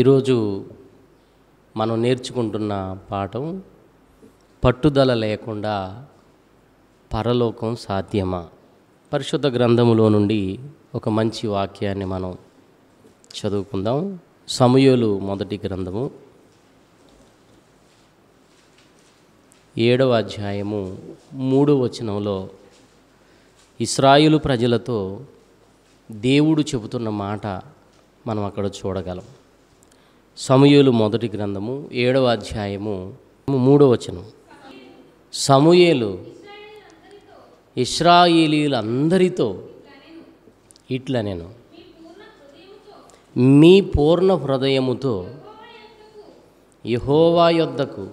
ఈరోజు మనం నేర్చుకుంటున్న పాఠం పట్టుదల లేకుండా పరలోకం సాధ్యమా పరిశుద్ధ గ్రంథములో నుండి ఒక మంచి వాక్యాన్ని మనం చదువుకుందాం సమయోలు మొదటి గ్రంథము ఏడవ అధ్యాయము మూడో వచనంలో ఇస్రాయిలు ప్రజలతో దేవుడు చెబుతున్న మాట మనం అక్కడ చూడగలం సమూయులు మొదటి గ్రంథము ఏడవ అధ్యాయము మూడవ వచనం సమూయేలు ఇస్రాయేలీలందరితో ఇట్లా నేను మీ పూర్ణ హృదయముతో యహోవా యొద్దకు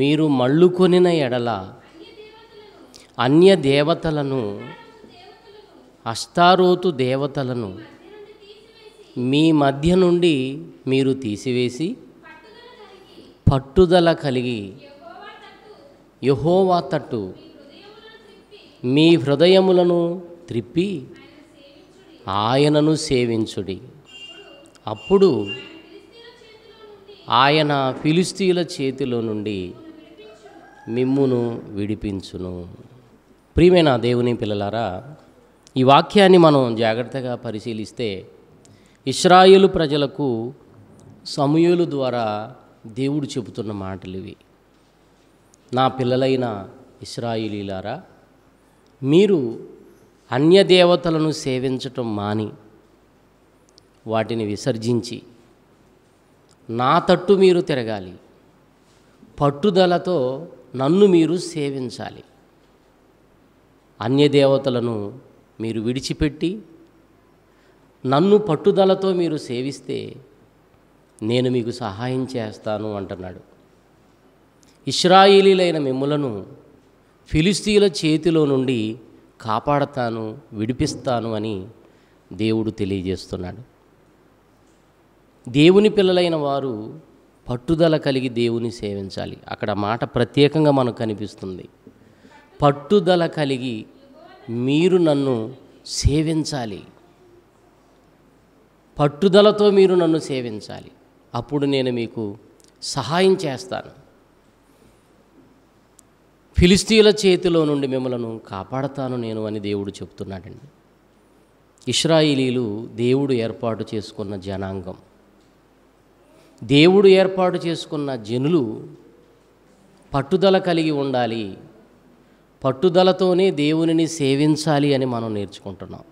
మీరు మళ్ళుకొనిన ఎడల అన్య దేవతలను అష్టారోతు దేవతలను మీ మధ్య నుండి మీరు తీసివేసి పట్టుదల కలిగి యహోవా తట్టు మీ హృదయములను త్రిప్పి ఆయనను సేవించుడి అప్పుడు ఆయన ఫిలిస్తీన్ల చేతిలో నుండి మిమ్మును విడిపించును ప్రియమైన దేవుని పిల్లలారా ఈ వాక్యాన్ని మనం జాగ్రత్తగా పరిశీలిస్తే ఇస్రాయిలు ప్రజలకు సమూయులు ద్వారా దేవుడు చెబుతున్న మాటలు ఇవి నా పిల్లలైన ఇస్రాయిలీలారా మీరు అన్యదేవతలను సేవించటం మాని వాటిని విసర్జించి నా తట్టు మీరు తిరగాలి పట్టుదలతో నన్ను మీరు సేవించాలి అన్యదేవతలను మీరు విడిచిపెట్టి నన్ను పట్టుదలతో మీరు సేవిస్తే నేను మీకు సహాయం చేస్తాను అంటున్నాడు ఇస్రాయిలీలైన మిమ్ములను ఫిలిస్తీల చేతిలో నుండి కాపాడతాను విడిపిస్తాను అని దేవుడు తెలియజేస్తున్నాడు దేవుని పిల్లలైన వారు పట్టుదల కలిగి దేవుని సేవించాలి అక్కడ మాట ప్రత్యేకంగా మనకు కనిపిస్తుంది పట్టుదల కలిగి మీరు నన్ను సేవించాలి పట్టుదలతో మీరు నన్ను సేవించాలి అప్పుడు నేను మీకు సహాయం చేస్తాను ఫిలిస్తీన్ల చేతిలో నుండి మిమ్మలను కాపాడతాను నేను అని దేవుడు చెప్తున్నాడండి ఇస్రాయిలీలు దేవుడు ఏర్పాటు చేసుకున్న జనాంగం దేవుడు ఏర్పాటు చేసుకున్న జనులు పట్టుదల కలిగి ఉండాలి పట్టుదలతోనే దేవునిని సేవించాలి అని మనం నేర్చుకుంటున్నాం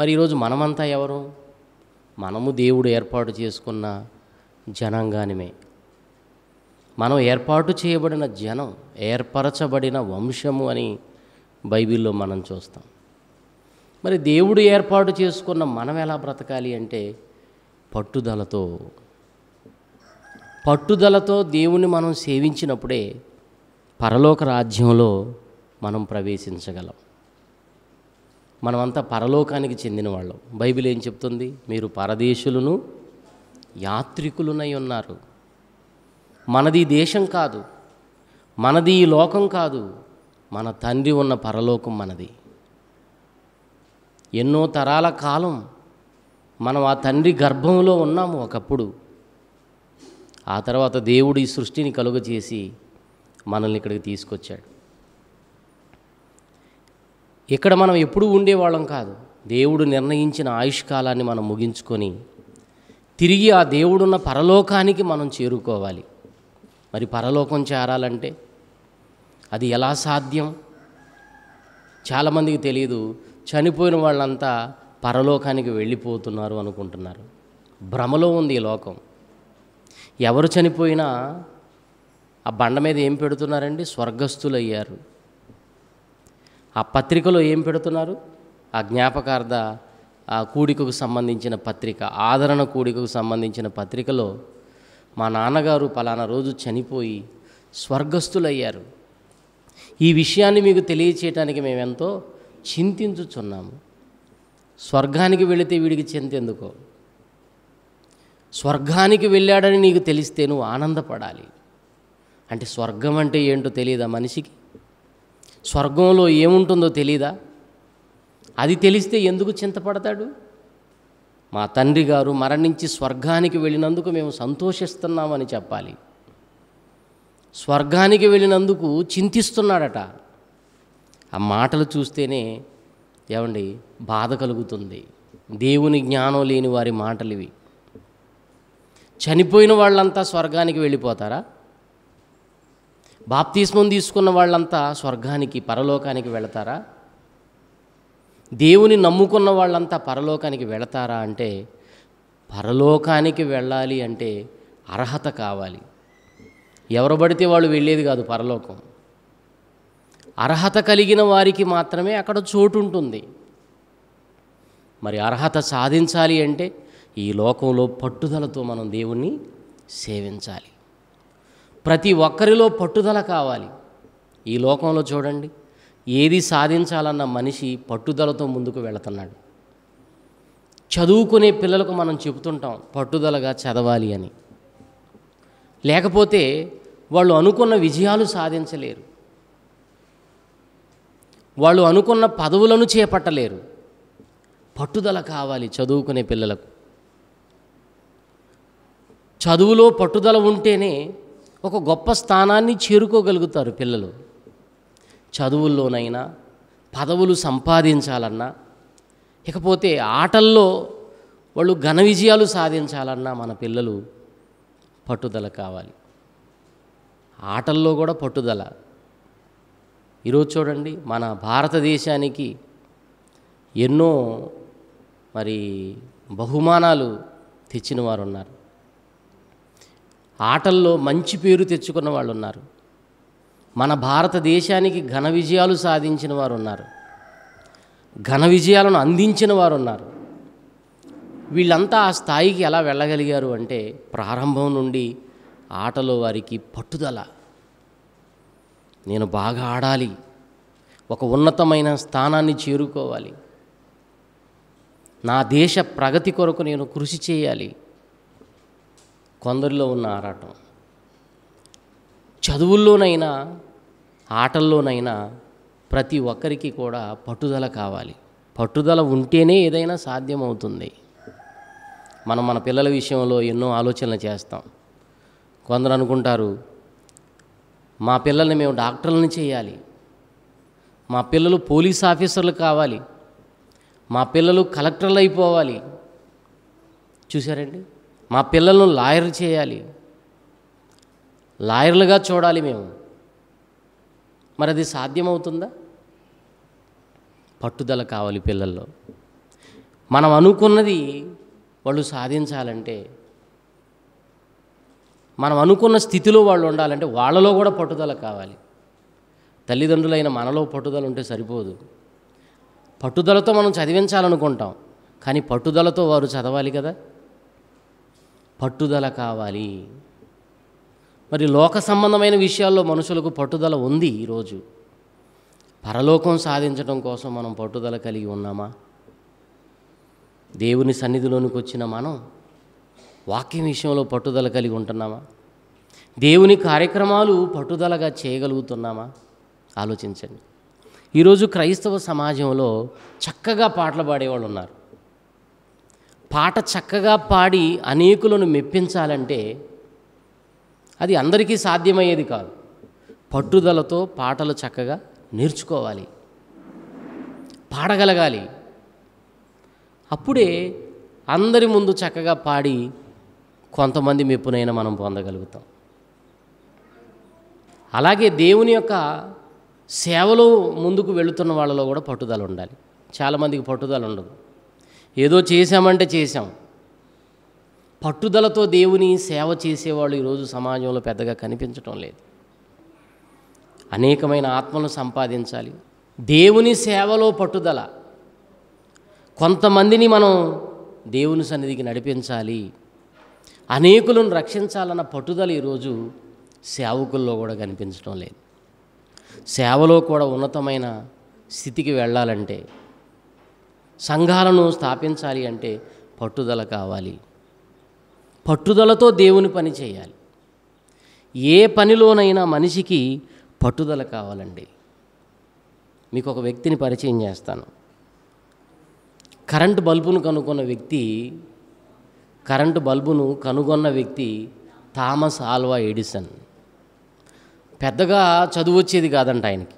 మరి ఈరోజు మనమంతా ఎవరు మనము దేవుడు ఏర్పాటు చేసుకున్న జనాంగానిమే మనం ఏర్పాటు చేయబడిన జనం ఏర్పరచబడిన వంశము అని బైబిల్లో మనం చూస్తాం మరి దేవుడు ఏర్పాటు చేసుకున్న మనం ఎలా బ్రతకాలి అంటే పట్టుదలతో పట్టుదలతో దేవుని మనం సేవించినప్పుడే పరలోక రాజ్యంలో మనం ప్రవేశించగలం మనమంతా పరలోకానికి చెందిన వాళ్ళం బైబిల్ ఏం చెప్తుంది మీరు పరదేశులను యాత్రికులునై ఉన్నారు మనది దేశం కాదు మనది ఈ లోకం కాదు మన తండ్రి ఉన్న పరలోకం మనది ఎన్నో తరాల కాలం మనం ఆ తండ్రి గర్భంలో ఉన్నాము ఒకప్పుడు ఆ తర్వాత దేవుడు ఈ సృష్టిని కలుగజేసి మనల్ని ఇక్కడికి తీసుకొచ్చాడు ఇక్కడ మనం ఎప్పుడూ ఉండేవాళ్ళం కాదు దేవుడు నిర్ణయించిన ఆయుష్కాలాన్ని మనం ముగించుకొని తిరిగి ఆ దేవుడున్న పరలోకానికి మనం చేరుకోవాలి మరి పరలోకం చేరాలంటే అది ఎలా సాధ్యం చాలామందికి తెలియదు చనిపోయిన వాళ్ళంతా పరలోకానికి వెళ్ళిపోతున్నారు అనుకుంటున్నారు భ్రమలో ఉంది ఈ లోకం ఎవరు చనిపోయినా ఆ బండ మీద ఏం పెడుతున్నారండి స్వర్గస్థులయ్యారు ఆ పత్రికలో ఏం పెడుతున్నారు ఆ జ్ఞాపకార్థ ఆ కూడికకు సంబంధించిన పత్రిక ఆదరణ కూడికకు సంబంధించిన పత్రికలో మా నాన్నగారు పలానా రోజు చనిపోయి స్వర్గస్థులయ్యారు ఈ విషయాన్ని మీకు తెలియచేయటానికి మేమెంతో చింతించుచున్నాము స్వర్గానికి వెళితే వీడికి చింతెందుకో స్వర్గానికి వెళ్ళాడని నీకు తెలిస్తే నువ్వు ఆనందపడాలి అంటే స్వర్గం అంటే ఏంటో తెలియదా మనిషికి స్వర్గంలో ఏముంటుందో తెలీదా అది తెలిస్తే ఎందుకు చింతపడతాడు మా తండ్రి గారు మరణించి స్వర్గానికి వెళ్ళినందుకు మేము సంతోషిస్తున్నామని చెప్పాలి స్వర్గానికి వెళ్ళినందుకు చింతిస్తున్నాడట ఆ మాటలు చూస్తేనే ఏమండి బాధ కలుగుతుంది దేవుని జ్ఞానం లేని వారి మాటలు ఇవి చనిపోయిన వాళ్ళంతా స్వర్గానికి వెళ్ళిపోతారా బాప్తిస్మం తీసుకున్న వాళ్ళంతా స్వర్గానికి పరలోకానికి వెళతారా దేవుని నమ్ముకున్న వాళ్ళంతా పరలోకానికి వెళతారా అంటే పరలోకానికి వెళ్ళాలి అంటే అర్హత కావాలి ఎవరు పడితే వాళ్ళు వెళ్ళేది కాదు పరలోకం అర్హత కలిగిన వారికి మాత్రమే అక్కడ చోటు ఉంటుంది మరి అర్హత సాధించాలి అంటే ఈ లోకంలో పట్టుదలతో మనం దేవుణ్ణి సేవించాలి ప్రతి ఒక్కరిలో పట్టుదల కావాలి ఈ లోకంలో చూడండి ఏది సాధించాలన్న మనిషి పట్టుదలతో ముందుకు వెళుతున్నాడు చదువుకునే పిల్లలకు మనం చెబుతుంటాం పట్టుదలగా చదవాలి అని లేకపోతే వాళ్ళు అనుకున్న విజయాలు సాధించలేరు వాళ్ళు అనుకున్న పదవులను చేపట్టలేరు పట్టుదల కావాలి చదువుకునే పిల్లలకు చదువులో పట్టుదల ఉంటేనే ఒక గొప్ప స్థానాన్ని చేరుకోగలుగుతారు పిల్లలు చదువుల్లోనైనా పదవులు సంపాదించాలన్నా ఇకపోతే ఆటల్లో వాళ్ళు ఘన విజయాలు సాధించాలన్నా మన పిల్లలు పట్టుదల కావాలి ఆటల్లో కూడా పట్టుదల ఈరోజు చూడండి మన భారతదేశానికి ఎన్నో మరి బహుమానాలు తెచ్చిన వారు ఉన్నారు ఆటల్లో మంచి పేరు తెచ్చుకున్న వాళ్ళు ఉన్నారు మన భారతదేశానికి ఘన విజయాలు సాధించిన వారు ఉన్నారు ఘన విజయాలను అందించిన వారు ఉన్నారు వీళ్ళంతా ఆ స్థాయికి ఎలా వెళ్ళగలిగారు అంటే ప్రారంభం నుండి ఆటలో వారికి పట్టుదల నేను బాగా ఆడాలి ఒక ఉన్నతమైన స్థానాన్ని చేరుకోవాలి నా దేశ ప్రగతి కొరకు నేను కృషి చేయాలి కొందరిలో ఉన్న ఆరాటం చదువుల్లోనైనా ఆటల్లోనైనా ప్రతి ఒక్కరికి కూడా పట్టుదల కావాలి పట్టుదల ఉంటేనే ఏదైనా సాధ్యమవుతుంది మనం మన పిల్లల విషయంలో ఎన్నో ఆలోచనలు చేస్తాం కొందరు అనుకుంటారు మా పిల్లల్ని మేము డాక్టర్లను చేయాలి మా పిల్లలు పోలీస్ ఆఫీసర్లు కావాలి మా పిల్లలు కలెక్టర్లు అయిపోవాలి చూసారండి మా పిల్లలను లాయర్ చేయాలి లాయర్లుగా చూడాలి మేము మరి అది సాధ్యమవుతుందా పట్టుదల కావాలి పిల్లల్లో మనం అనుకున్నది వాళ్ళు సాధించాలంటే మనం అనుకున్న స్థితిలో వాళ్ళు ఉండాలంటే వాళ్ళలో కూడా పట్టుదల కావాలి తల్లిదండ్రులైన మనలో పట్టుదల ఉంటే సరిపోదు పట్టుదలతో మనం చదివించాలనుకుంటాం కానీ పట్టుదలతో వారు చదవాలి కదా పట్టుదల కావాలి మరి లోక సంబంధమైన విషయాల్లో మనుషులకు పట్టుదల ఉంది ఈరోజు పరలోకం సాధించడం కోసం మనం పట్టుదల కలిగి ఉన్నామా దేవుని సన్నిధిలోనికి వచ్చిన మనం వాక్యం విషయంలో పట్టుదల కలిగి ఉంటున్నామా దేవుని కార్యక్రమాలు పట్టుదలగా చేయగలుగుతున్నామా ఆలోచించండి ఈరోజు క్రైస్తవ సమాజంలో చక్కగా పాటలు పాడేవాళ్ళు ఉన్నారు పాట చక్కగా పాడి అనేకులను మెప్పించాలంటే అది అందరికీ సాధ్యమయ్యేది కాదు పట్టుదలతో పాటలు చక్కగా నేర్చుకోవాలి పాడగలగాలి అప్పుడే అందరి ముందు చక్కగా పాడి కొంతమంది మెప్పునైనా మనం పొందగలుగుతాం అలాగే దేవుని యొక్క సేవలో ముందుకు వెళుతున్న వాళ్ళలో కూడా పట్టుదల ఉండాలి చాలామందికి పట్టుదల ఉండదు ఏదో చేశామంటే చేశాం పట్టుదలతో దేవుని సేవ చేసేవాళ్ళు ఈరోజు సమాజంలో పెద్దగా కనిపించటం లేదు అనేకమైన ఆత్మలు సంపాదించాలి దేవుని సేవలో పట్టుదల కొంతమందిని మనం దేవుని సన్నిధికి నడిపించాలి అనేకులను రక్షించాలన్న పట్టుదల ఈరోజు సేవకుల్లో కూడా కనిపించడం లేదు సేవలో కూడా ఉన్నతమైన స్థితికి వెళ్ళాలంటే సంఘాలను స్థాపించాలి అంటే పట్టుదల కావాలి పట్టుదలతో దేవుని పని చేయాలి ఏ పనిలోనైనా మనిషికి పట్టుదల కావాలండి మీకు ఒక వ్యక్తిని పరిచయం చేస్తాను కరెంటు బల్బును కనుగొన్న వ్యక్తి కరెంటు బల్బును కనుగొన్న వ్యక్తి థామస్ ఆల్వా ఎడిసన్ పెద్దగా చదువు వచ్చేది కాదంట ఆయనకి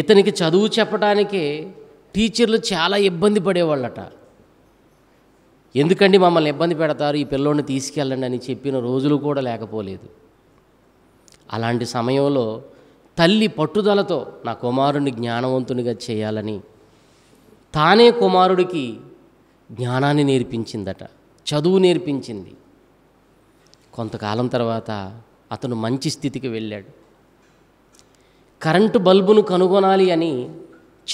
ఇతనికి చదువు చెప్పడానికి టీచర్లు చాలా ఇబ్బంది పడేవాళ్ళట ఎందుకండి మమ్మల్ని ఇబ్బంది పెడతారు ఈ పిల్లోడిని తీసుకెళ్ళండి అని చెప్పిన రోజులు కూడా లేకపోలేదు అలాంటి సమయంలో తల్లి పట్టుదలతో నా కుమారుడిని జ్ఞానవంతునిగా చేయాలని తానే కుమారుడికి జ్ఞానాన్ని నేర్పించిందట చదువు నేర్పించింది కొంతకాలం తర్వాత అతను మంచి స్థితికి వెళ్ళాడు కరెంటు బల్బును కనుగొనాలి అని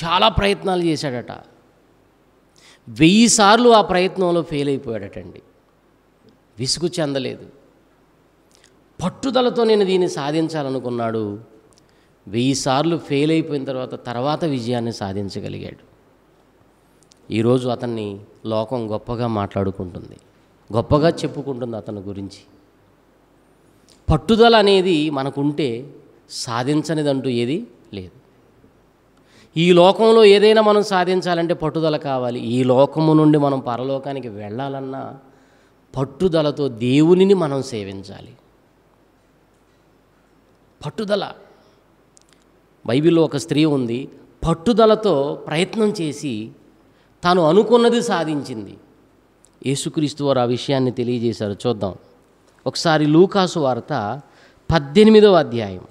చాలా ప్రయత్నాలు చేశాడట వెయ్యి సార్లు ఆ ప్రయత్నంలో ఫెయిల్ అయిపోయాడటండి విసుగు చెందలేదు పట్టుదలతో నేను దీన్ని సాధించాలనుకున్నాడు వెయ్యిసార్లు ఫెయిల్ అయిపోయిన తర్వాత తర్వాత విజయాన్ని సాధించగలిగాడు ఈరోజు అతన్ని లోకం గొప్పగా మాట్లాడుకుంటుంది గొప్పగా చెప్పుకుంటుంది అతని గురించి పట్టుదల అనేది మనకుంటే సాధించనిదంటూ ఏది లేదు ఈ లోకంలో ఏదైనా మనం సాధించాలంటే పట్టుదల కావాలి ఈ లోకము నుండి మనం పరలోకానికి వెళ్ళాలన్నా పట్టుదలతో దేవునిని మనం సేవించాలి పట్టుదల బైబిల్లో ఒక స్త్రీ ఉంది పట్టుదలతో ప్రయత్నం చేసి తాను అనుకున్నది సాధించింది యేసుక్రీస్తు వారు ఆ విషయాన్ని తెలియజేశారు చూద్దాం ఒకసారి లూకాసు వార్త పద్దెనిమిదవ అధ్యాయం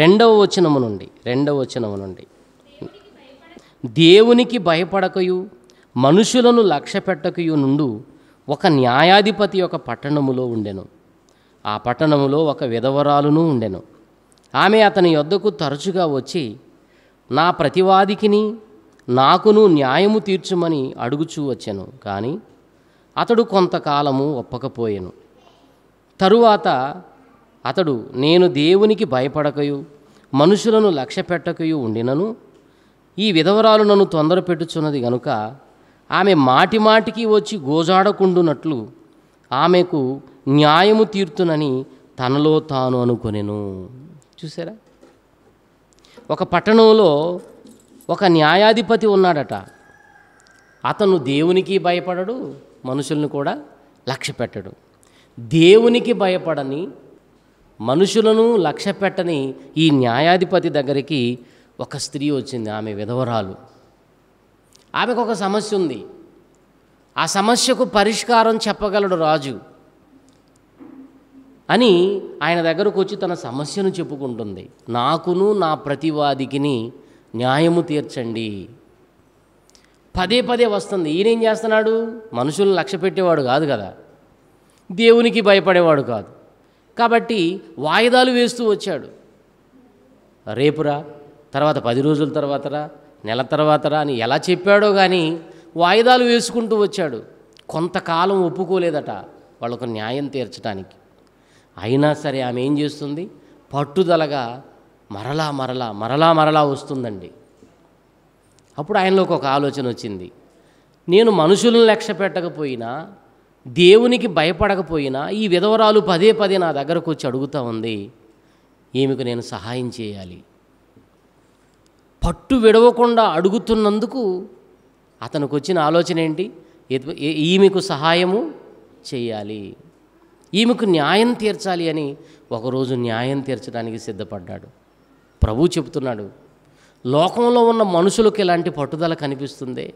రెండవ వచనము నుండి రెండవ వచనము నుండి దేవునికి భయపడకయు మనుషులను లక్ష్య పెట్టకయు నుండు ఒక న్యాయాధిపతి యొక్క పట్టణములో ఉండెను ఆ పట్టణములో ఒక విధవరాలును ఉండెను ఆమె అతని యొద్దకు తరచుగా వచ్చి నా ప్రతివాదికిని నాకును న్యాయము తీర్చమని అడుగుచూ వచ్చాను కానీ అతడు కొంతకాలము ఒప్పకపోయాను తరువాత అతడు నేను దేవునికి భయపడకయు మనుషులను లక్ష్య పెట్టకయు ఉండినను ఈ విధవరాలు నన్ను తొందర పెట్టుచున్నది గనుక ఆమె మాటిమాటికి వచ్చి గోజాడకుండునట్లు ఆమెకు న్యాయము తీర్తునని తనలో తాను అనుకునేను చూసారా ఒక పట్టణంలో ఒక న్యాయాధిపతి ఉన్నాడట అతను దేవునికి భయపడడు మనుషులను కూడా లక్ష్య పెట్టడు దేవునికి భయపడని మనుషులను లక్ష్య పెట్టని ఈ న్యాయాధిపతి దగ్గరికి ఒక స్త్రీ వచ్చింది ఆమె విధవరాలు ఆమెకు ఒక సమస్య ఉంది ఆ సమస్యకు పరిష్కారం చెప్పగలడు రాజు అని ఆయన దగ్గరకు వచ్చి తన సమస్యను చెప్పుకుంటుంది నాకును నా ప్రతివాదికిని న్యాయము తీర్చండి పదే పదే వస్తుంది ఈయనేం చేస్తున్నాడు మనుషులను లక్ష్య పెట్టేవాడు కాదు కదా దేవునికి భయపడేవాడు కాదు కాబట్టి వాయిదాలు వేస్తూ వచ్చాడు రేపురా తర్వాత పది రోజుల తర్వాతరా నెల తర్వాతరా అని ఎలా చెప్పాడో కానీ వాయిదాలు వేసుకుంటూ వచ్చాడు కొంతకాలం ఒప్పుకోలేదట వాళ్ళకు న్యాయం తీర్చడానికి అయినా సరే ఆమె ఏం చేస్తుంది పట్టుదలగా మరలా మరలా మరలా మరలా వస్తుందండి అప్పుడు ఆయనలోకి ఒక ఆలోచన వచ్చింది నేను మనుషులను లక్ష్య పెట్టకపోయినా దేవునికి భయపడకపోయినా ఈ విధవరాలు పదే పదే నా దగ్గరకు వచ్చి అడుగుతూ ఉంది ఈమెకు నేను సహాయం చేయాలి పట్టు విడవకుండా అడుగుతున్నందుకు అతనికి వచ్చిన ఆలోచన ఏంటి ఈమెకు సహాయము చేయాలి ఈమెకు న్యాయం తీర్చాలి అని ఒకరోజు న్యాయం తీర్చడానికి సిద్ధపడ్డాడు ప్రభు చెబుతున్నాడు లోకంలో ఉన్న మనుషులకు ఇలాంటి పట్టుదల కనిపిస్తుంది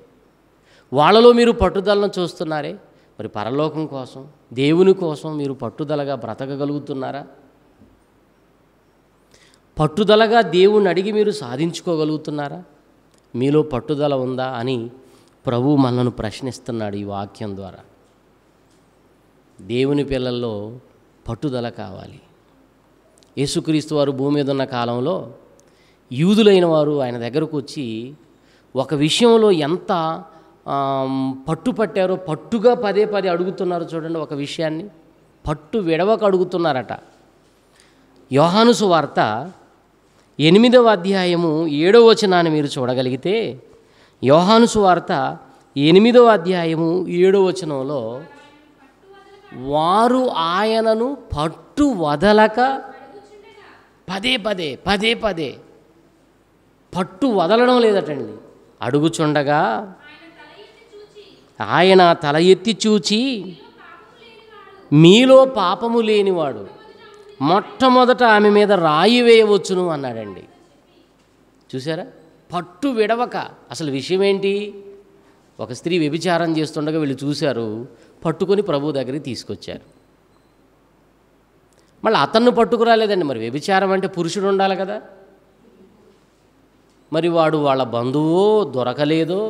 వాళ్ళలో మీరు పట్టుదలను చూస్తున్నారే మరి పరలోకం కోసం దేవుని కోసం మీరు పట్టుదలగా బ్రతకగలుగుతున్నారా పట్టుదలగా దేవుణ్ణి అడిగి మీరు సాధించుకోగలుగుతున్నారా మీలో పట్టుదల ఉందా అని ప్రభు మనను ప్రశ్నిస్తున్నాడు ఈ వాక్యం ద్వారా దేవుని పిల్లల్లో పట్టుదల కావాలి యేసుక్రీస్తు వారు భూమి మీద ఉన్న కాలంలో యూదులైన వారు ఆయన దగ్గరకు వచ్చి ఒక విషయంలో ఎంత పట్టుపట్టారో పట్టుగా పదే పదే అడుగుతున్నారు చూడండి ఒక విషయాన్ని పట్టు విడవక అడుగుతున్నారట యోహానుసు వార్త ఎనిమిదవ అధ్యాయము ఏడవ వచనాన్ని మీరు చూడగలిగితే యోహానుసు వార్త ఎనిమిదవ అధ్యాయము ఏడవ వచనంలో వారు ఆయనను పట్టు వదలక పదే పదే పదే పదే పట్టు వదలడం లేదటండి అడుగుచుండగా ఆయన తల ఎత్తి చూచి మీలో పాపము లేనివాడు మొట్టమొదట ఆమె మీద రాయి వేయవచ్చును అన్నాడండి చూసారా పట్టు విడవక అసలు విషయం ఏంటి ఒక స్త్రీ వ్యభిచారం చేస్తుండగా వీళ్ళు చూశారు పట్టుకొని ప్రభు దగ్గరికి తీసుకొచ్చారు మళ్ళీ అతన్ని పట్టుకురాలేదండి మరి వ్యభిచారం అంటే పురుషుడు ఉండాలి కదా మరి వాడు వాళ్ళ బంధువో దొరకలేదో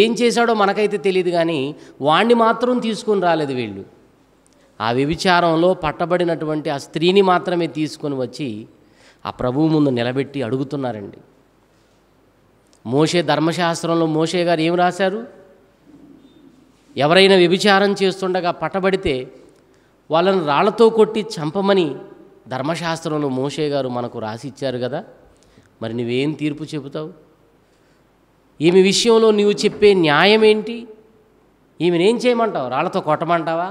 ఏం చేశాడో మనకైతే తెలియదు కానీ వాణ్ణి మాత్రం తీసుకుని రాలేదు వీళ్ళు ఆ వ్యభిచారంలో పట్టబడినటువంటి ఆ స్త్రీని మాత్రమే తీసుకొని వచ్చి ఆ ప్రభువు ముందు నిలబెట్టి అడుగుతున్నారండి మోషే ధర్మశాస్త్రంలో మోషే గారు ఏం రాశారు ఎవరైనా వ్యభిచారం చేస్తుండగా పట్టబడితే వాళ్ళను రాళ్లతో కొట్టి చంపమని ధర్మశాస్త్రంలో మోషే గారు మనకు రాసిచ్చారు కదా మరి నువ్వేం తీర్పు చెబుతావు ఈమె విషయంలో నీవు చెప్పే న్యాయం ఏంటి ఈమెనేం చేయమంటావు రాళ్లతో కొట్టమంటావా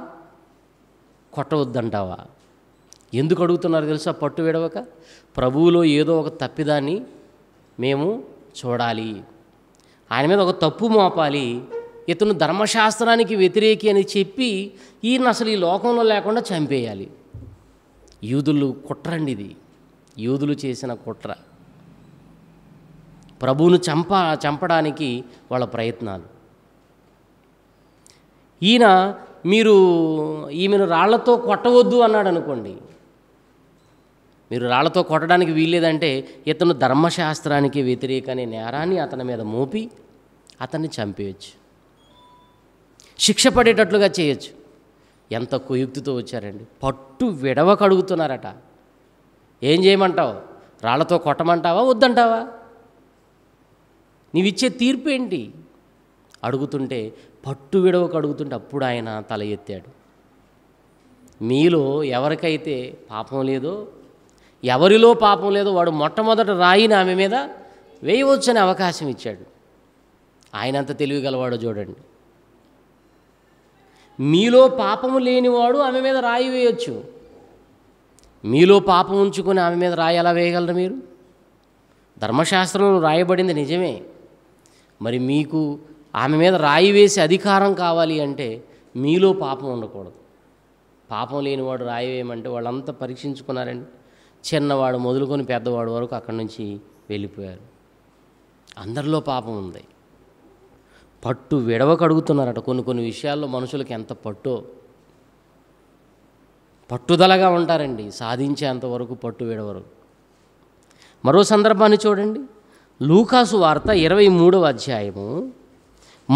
కొట్టవద్దంటావా ఎందుకు అడుగుతున్నారు తెలుసా పట్టు విడవక ప్రభువులో ఏదో ఒక తప్పిదాన్ని మేము చూడాలి ఆయన మీద ఒక తప్పు మోపాలి ఇతను ధర్మశాస్త్రానికి వ్యతిరేకి అని చెప్పి ఈయన అసలు ఈ లోకంలో లేకుండా చంపేయాలి యూదులు కుట్రండి ఇది యూదులు చేసిన కుట్ర ప్రభువును చంప చంపడానికి వాళ్ళ ప్రయత్నాలు ఈయన మీరు ఈమెను రాళ్లతో కొట్టవద్దు అన్నాడు అనుకోండి మీరు రాళ్లతో కొట్టడానికి వీల్లేదంటే ఇతను ధర్మశాస్త్రానికి వ్యతిరేక అనే నేరాన్ని అతని మీద మోపి అతన్ని చంపేయచ్చు శిక్ష పడేటట్లుగా చేయొచ్చు ఎంత కుయుక్తితో వచ్చారండి పట్టు విడవకడుగుతున్నారట ఏం చేయమంటావు రాళ్లతో కొట్టమంటావా వద్దంటావా నీవిచ్చే తీర్పు ఏంటి అడుగుతుంటే పట్టు విడవకు అడుగుతుంటే అప్పుడు ఆయన తల ఎత్తాడు మీలో ఎవరికైతే పాపం లేదో ఎవరిలో పాపం లేదో వాడు మొట్టమొదట రాయిని ఆమె మీద వేయవచ్చనే అవకాశం ఇచ్చాడు ఆయనంత తెలివిగలవాడో చూడండి మీలో పాపము లేనివాడు ఆమె మీద రాయి వేయొచ్చు మీలో పాపం ఉంచుకొని ఆమె మీద రాయి ఎలా వేయగలరు మీరు ధర్మశాస్త్రంలో రాయబడింది నిజమే మరి మీకు ఆమె మీద రాయి వేసే అధికారం కావాలి అంటే మీలో పాపం ఉండకూడదు పాపం లేనివాడు రాయి వేయమంటే వాళ్ళంతా పరీక్షించుకున్నారండి చిన్నవాడు మొదలుకొని పెద్దవాడు వరకు అక్కడి నుంచి వెళ్ళిపోయారు అందరిలో పాపం ఉంది పట్టు విడవకడుగుతున్నారట కొన్ని కొన్ని విషయాల్లో మనుషులకు ఎంత పట్టో పట్టుదలగా ఉంటారండి సాధించేంతవరకు పట్టు విడవరు మరో సందర్భాన్ని చూడండి లూకాసు వార్త ఇరవై మూడవ అధ్యాయము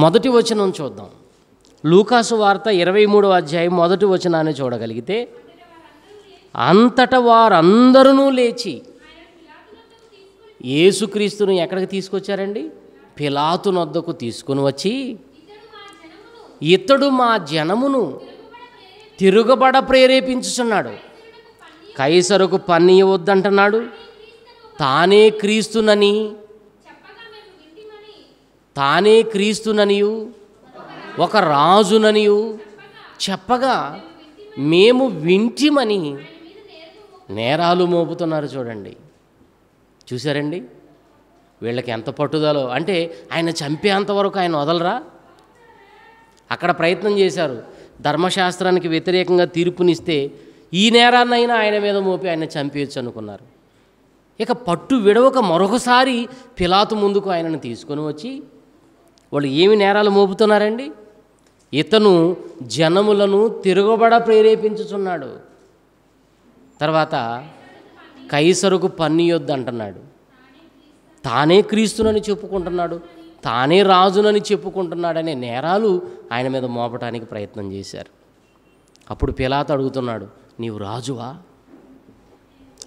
మొదటి వచనం చూద్దాం లూకాసు వార్త ఇరవై మూడవ అధ్యాయం మొదటి వచనాన్ని చూడగలిగితే అంతటా వారందరూ లేచి యేసుక్రీస్తును ఎక్కడికి తీసుకొచ్చారండి పిలాతునొద్దకు తీసుకుని వచ్చి ఇతడు మా జనమును తిరుగబడ ప్రేరేపించుచున్నాడు కైసరుకు పని ఇవ్వద్దంటున్నాడు తానే క్రీస్తునని తానే క్రీస్తుననియు ఒక రాజుననియు చెప్పగా మేము వింటిమని నేరాలు మోపుతున్నారు చూడండి చూశారండి వీళ్ళకి ఎంత పట్టుదలో అంటే ఆయన చంపేంతవరకు ఆయన వదలరా అక్కడ ప్రయత్నం చేశారు ధర్మశాస్త్రానికి వ్యతిరేకంగా తీర్పునిస్తే ఈ నేరాన్నైనా ఆయన మీద మోపి ఆయన చంపేయచ్చు అనుకున్నారు ఇక పట్టు విడవక మరొకసారి పిలాతు ముందుకు ఆయనను తీసుకొని వచ్చి వాళ్ళు ఏమి నేరాలు మోపుతున్నారండి ఇతను జనములను తిరగబడ ప్రేరేపించుచున్నాడు తర్వాత కైసరుకు పన్నియొద్దు అంటున్నాడు తానే క్రీస్తునని చెప్పుకుంటున్నాడు తానే రాజునని చెప్పుకుంటున్నాడనే నేరాలు ఆయన మీద మోపటానికి ప్రయత్నం చేశారు అప్పుడు పిలాత అడుగుతున్నాడు నీవు రాజువా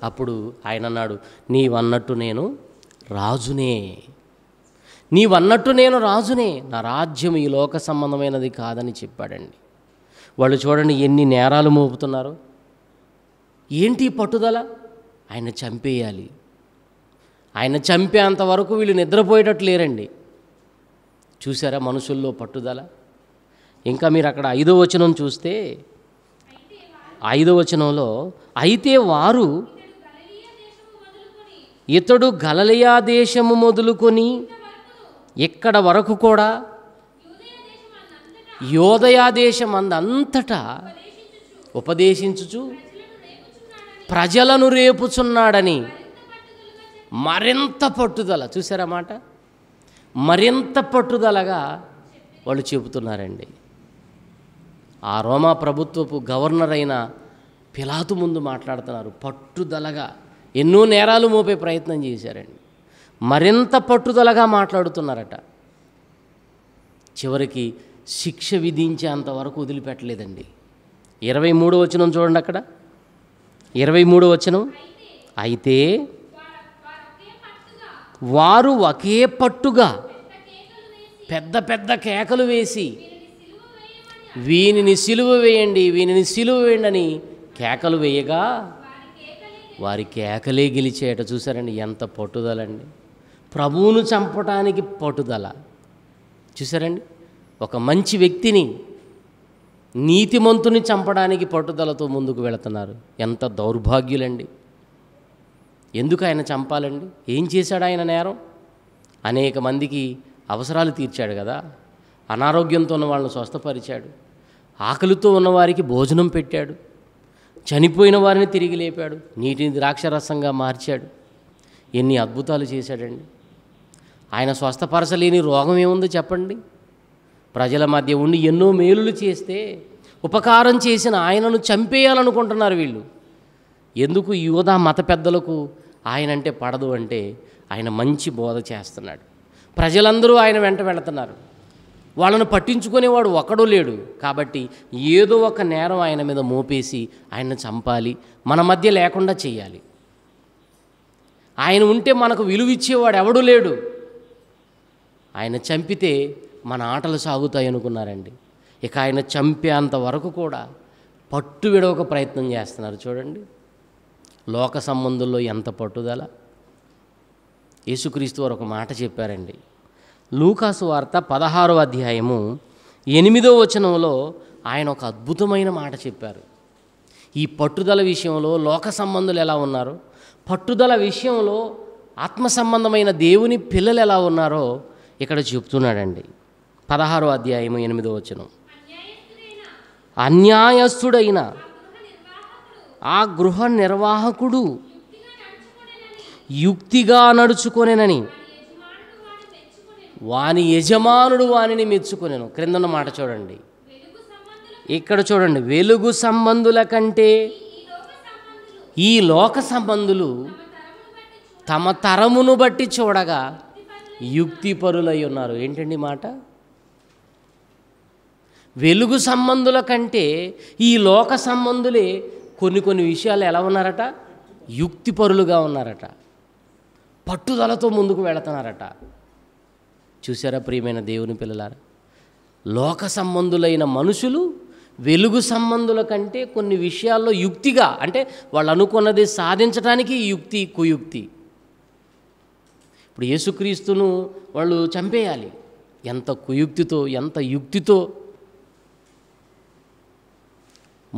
అప్పుడు ఆయన అన్నాడు నీవన్నట్టు నేను రాజునే నీవన్నట్టు నేను రాజునే నా రాజ్యం ఈ లోక సంబంధమైనది కాదని చెప్పాడండి వాళ్ళు చూడండి ఎన్ని నేరాలు మోపుతున్నారు ఏంటి పట్టుదల ఆయన చంపేయాలి ఆయన చంపేంత వరకు వీళ్ళు నిద్రపోయేటట్టు లేరండి చూసారా మనుషుల్లో పట్టుదల ఇంకా మీరు అక్కడ ఐదో వచనం చూస్తే ఐదో వచనంలో అయితే వారు ఇతడు గలలియా దేశము మొదలుకొని ఇక్కడ వరకు కూడా యోదయాదేశం అందంతటా ఉపదేశించుచు ప్రజలను రేపుచున్నాడని మరింత పట్టుదల చూసారన్నమాట మాట మరింత పట్టుదలగా వాళ్ళు చెబుతున్నారండి ఆ రోమా ప్రభుత్వపు గవర్నర్ అయిన పిలాతు ముందు మాట్లాడుతున్నారు పట్టుదలగా ఎన్నో నేరాలు మోపే ప్రయత్నం చేశారండి మరింత పట్టుదలగా మాట్లాడుతున్నారట చివరికి శిక్ష విధించే అంతవరకు వదిలిపెట్టలేదండి ఇరవై మూడు వచనం చూడండి అక్కడ ఇరవై మూడు వచనం అయితే వారు ఒకే పట్టుగా పెద్ద పెద్ద కేకలు వేసి వీనిని సిలువ వేయండి వీనిని సిలువ వేయండి అని కేకలు వేయగా వారి కేకలే గెలిచేట చూసారండి ఎంత పట్టుదలండి ప్రభువును చంపటానికి పట్టుదల చూసారండి ఒక మంచి వ్యక్తిని నీతిమంతుని చంపడానికి పట్టుదలతో ముందుకు వెళుతున్నారు ఎంత దౌర్భాగ్యులండి ఎందుకు ఆయన చంపాలండి ఏం చేశాడు ఆయన నేరం అనేక మందికి అవసరాలు తీర్చాడు కదా అనారోగ్యంతో ఉన్న వాళ్ళని స్వస్థపరిచాడు ఆకలితో ఉన్నవారికి భోజనం పెట్టాడు చనిపోయిన వారిని తిరిగి లేపాడు నీటిని ద్రాక్షరసంగా మార్చాడు ఎన్ని అద్భుతాలు చేశాడండి ఆయన స్వస్థపరచలేని రోగం ఏముందో చెప్పండి ప్రజల మధ్య ఉండి ఎన్నో మేలులు చేస్తే ఉపకారం చేసిన ఆయనను చంపేయాలనుకుంటున్నారు వీళ్ళు ఎందుకు యువత మత పెద్దలకు ఆయన అంటే పడదు అంటే ఆయన మంచి బోధ చేస్తున్నాడు ప్రజలందరూ ఆయన వెంట వెళుతున్నారు వాళ్ళను పట్టించుకునేవాడు ఒక్కడూ లేడు కాబట్టి ఏదో ఒక నేరం ఆయన మీద మోపేసి ఆయన చంపాలి మన మధ్య లేకుండా చేయాలి ఆయన ఉంటే మనకు విలువిచ్చేవాడు ఎవడూ లేడు ఆయన చంపితే మన ఆటలు సాగుతాయి అనుకున్నారండి ఇక ఆయన చంపేంత వరకు కూడా పట్టు విడవక ప్రయత్నం చేస్తున్నారు చూడండి లోక సంబంధుల్లో ఎంత పట్టుదల యేసుక్రీస్తు వారు ఒక మాట చెప్పారండి లూకాసు వార్త పదహారో అధ్యాయము ఎనిమిదో వచనంలో ఆయన ఒక అద్భుతమైన మాట చెప్పారు ఈ పట్టుదల విషయంలో లోక సంబంధులు ఎలా ఉన్నారో పట్టుదల విషయంలో ఆత్మ సంబంధమైన దేవుని పిల్లలు ఎలా ఉన్నారో ఇక్కడ చెప్తున్నాడండి పదహారో అధ్యాయము ఎనిమిదో వచనం అన్యాయస్తుడైన ఆ గృహ నిర్వాహకుడు యుక్తిగా నడుచుకొనేనని వాని యజమానుడు వానిని మెచ్చుకునేను క్రిందన్న మాట చూడండి ఇక్కడ చూడండి వెలుగు సంబంధుల కంటే ఈ లోక సంబంధులు తమ తరమును బట్టి చూడగా యుక్తిపరులై ఉన్నారు ఏంటండి మాట వెలుగు సంబంధుల కంటే ఈ లోక సంబంధులే కొన్ని కొన్ని విషయాలు ఎలా ఉన్నారట యుక్తిపరులుగా ఉన్నారట పట్టుదలతో ముందుకు వెళుతున్నారట చూసారా ప్రియమైన దేవుని పిల్లలారా లోక సంబంధులైన మనుషులు వెలుగు సంబంధుల కంటే కొన్ని విషయాల్లో యుక్తిగా అంటే వాళ్ళు అనుకున్నది సాధించడానికి యుక్తి కుయుక్తి ఇప్పుడు యేసుక్రీస్తును వాళ్ళు చంపేయాలి ఎంత కుయుక్తితో ఎంత యుక్తితో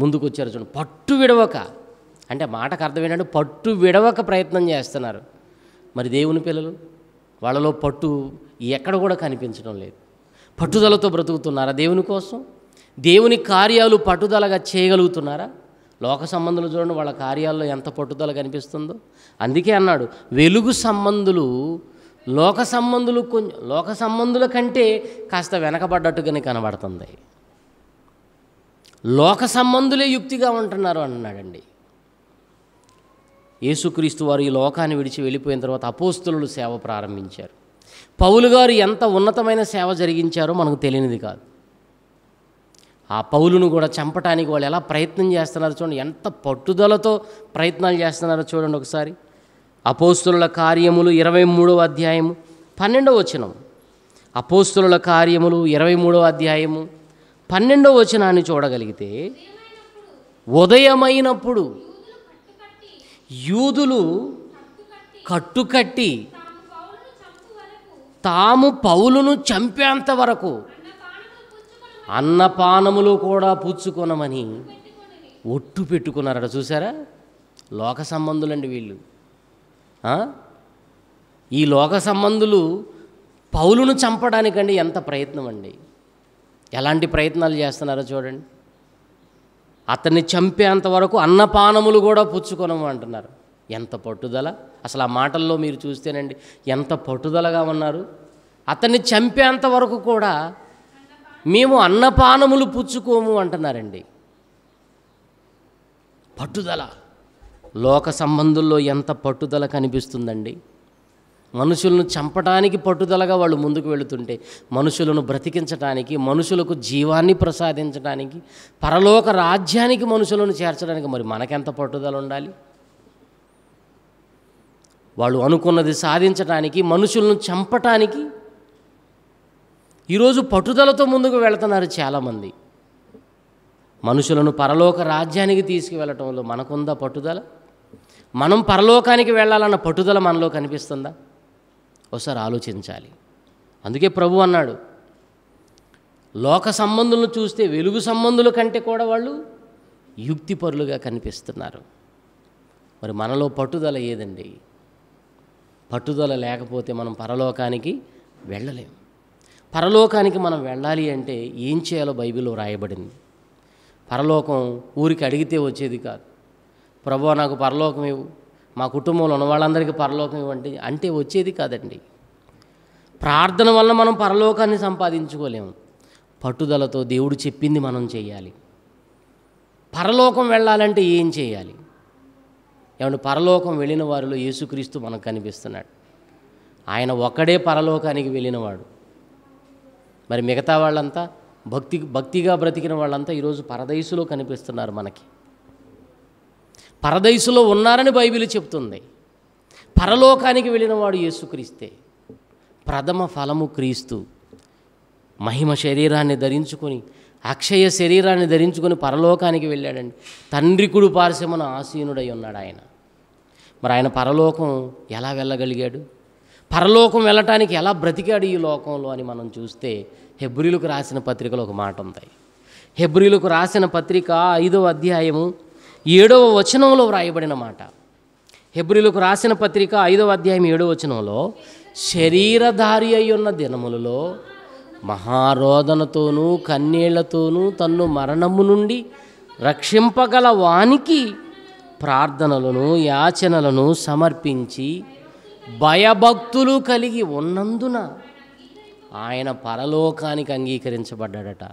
ముందుకొచ్చారు చూడండి పట్టు విడవక అంటే మాటకు అర్థం ఏంటంటే పట్టు విడవక ప్రయత్నం చేస్తున్నారు మరి దేవుని పిల్లలు వాళ్ళలో పట్టు ఎక్కడ కూడా కనిపించడం లేదు పట్టుదలతో బ్రతుకుతున్నారా దేవుని కోసం దేవుని కార్యాలు పట్టుదలగా చేయగలుగుతున్నారా లోక సంబంధులు చూడండి వాళ్ళ కార్యాల్లో ఎంత పట్టుదల కనిపిస్తుందో అందుకే అన్నాడు వెలుగు సంబంధులు లోక సంబంధులు కొంచెం లోక సంబంధుల కంటే కాస్త వెనకబడ్డట్టుగానే కనబడుతుంది లోక సంబంధులే యుక్తిగా ఉంటున్నారు అన్నాడండి యేసుక్రీస్తు వారు ఈ లోకాన్ని విడిచి వెళ్ళిపోయిన తర్వాత అపోస్తులు సేవ ప్రారంభించారు పౌలు గారు ఎంత ఉన్నతమైన సేవ జరిగించారో మనకు తెలియనిది కాదు ఆ పౌలును కూడా చంపటానికి వాళ్ళు ఎలా ప్రయత్నం చేస్తున్నారు చూడండి ఎంత పట్టుదలతో ప్రయత్నాలు చేస్తున్నారో చూడండి ఒకసారి అపోస్తుల కార్యములు ఇరవై మూడవ అధ్యాయము పన్నెండవ వచనం అపోస్తుల కార్యములు ఇరవై మూడవ అధ్యాయము పన్నెండవ వచనాన్ని చూడగలిగితే ఉదయమైనప్పుడు యూదులు కట్టుకట్టి తాము పౌలును చంపేంత వరకు అన్నపానములు కూడా పూచుకొనమని ఒట్టు పెట్టుకున్నారట చూసారా లోక సంబంధులండి వీళ్ళు ఈ లోక సంబంధులు పౌలును చంపడానికండి ఎంత ప్రయత్నం అండి ఎలాంటి ప్రయత్నాలు చేస్తున్నారో చూడండి అతన్ని చంపేంత వరకు అన్నపానములు కూడా పుచ్చుకొనము అంటున్నారు ఎంత పట్టుదల అసలు ఆ మాటల్లో మీరు చూస్తేనండి ఎంత పట్టుదలగా ఉన్నారు అతన్ని చంపేంత వరకు కూడా మేము అన్నపానములు పుచ్చుకోము అంటున్నారండి పట్టుదల లోక సంబంధుల్లో ఎంత పట్టుదల కనిపిస్తుందండి మనుషులను చంపడానికి పట్టుదలగా వాళ్ళు ముందుకు వెళుతుంటే మనుషులను బ్రతికించడానికి మనుషులకు జీవాన్ని ప్రసాదించడానికి పరలోక రాజ్యానికి మనుషులను చేర్చడానికి మరి మనకెంత పట్టుదల ఉండాలి వాళ్ళు అనుకున్నది సాధించడానికి మనుషులను చంపటానికి ఈరోజు పట్టుదలతో ముందుకు వెళుతున్నారు చాలామంది మనుషులను పరలోక రాజ్యానికి తీసుకువెళ్ళటంలో మనకుందా పట్టుదల మనం పరలోకానికి వెళ్ళాలన్న పట్టుదల మనలో కనిపిస్తుందా ఒకసారి ఆలోచించాలి అందుకే ప్రభు అన్నాడు లోక సంబంధులను చూస్తే వెలుగు సంబంధుల కంటే కూడా వాళ్ళు యుక్తిపరులుగా కనిపిస్తున్నారు మరి మనలో పట్టుదల ఏదండి పట్టుదల లేకపోతే మనం పరలోకానికి వెళ్ళలేము పరలోకానికి మనం వెళ్ళాలి అంటే ఏం చేయాలో బైబిల్లో రాయబడింది పరలోకం ఊరికి అడిగితే వచ్చేది కాదు ప్రభు నాకు పరలోకం ఇవ్వు మా కుటుంబంలో ఉన్న వాళ్ళందరికీ పరలోకం ఇవ్వండి అంటే వచ్చేది కాదండి ప్రార్థన వల్ల మనం పరలోకాన్ని సంపాదించుకోలేము పట్టుదలతో దేవుడు చెప్పింది మనం చేయాలి పరలోకం వెళ్ళాలంటే ఏం చేయాలి ఏమంటే పరలోకం వెళ్ళిన వారిలో యేసుక్రీస్తు మనకు కనిపిస్తున్నాడు ఆయన ఒక్కడే పరలోకానికి వెళ్ళినవాడు మరి మిగతా వాళ్ళంతా భక్తి భక్తిగా బ్రతికిన వాళ్ళంతా ఈరోజు పరదయసులో కనిపిస్తున్నారు మనకి పరదయసులో ఉన్నారని బైబిల్ చెప్తుంది పరలోకానికి వెళ్ళినవాడు యేసుక్రీస్తే ప్రథమ ఫలము క్రీస్తు మహిమ శరీరాన్ని ధరించుకొని అక్షయ శరీరాన్ని ధరించుకొని పరలోకానికి వెళ్ళాడండి తండ్రి కుడు పార్శ్వమున ఆసీనుడై ఉన్నాడు ఆయన మరి ఆయన పరలోకం ఎలా వెళ్ళగలిగాడు పరలోకం వెళ్ళటానికి ఎలా బ్రతికాడు ఈ లోకంలో అని మనం చూస్తే హెబ్రిలకు రాసిన పత్రికలు ఒక మాట ఉంది హెబ్రిలకు రాసిన పత్రిక ఐదవ అధ్యాయము ఏడవ వచనంలో వ్రాయబడిన మాట హెబ్రిలకు రాసిన పత్రిక ఐదవ అధ్యాయం ఏడవ వచనంలో శరీరధారి అయి ఉన్న దినములలో మహారోదనతోనూ కన్నీళ్లతోనూ తన్ను మరణము నుండి రక్షింపగల వానికి ప్రార్థనలను యాచనలను సమర్పించి భయభక్తులు కలిగి ఉన్నందున ఆయన పరలోకానికి అంగీకరించబడ్డాడట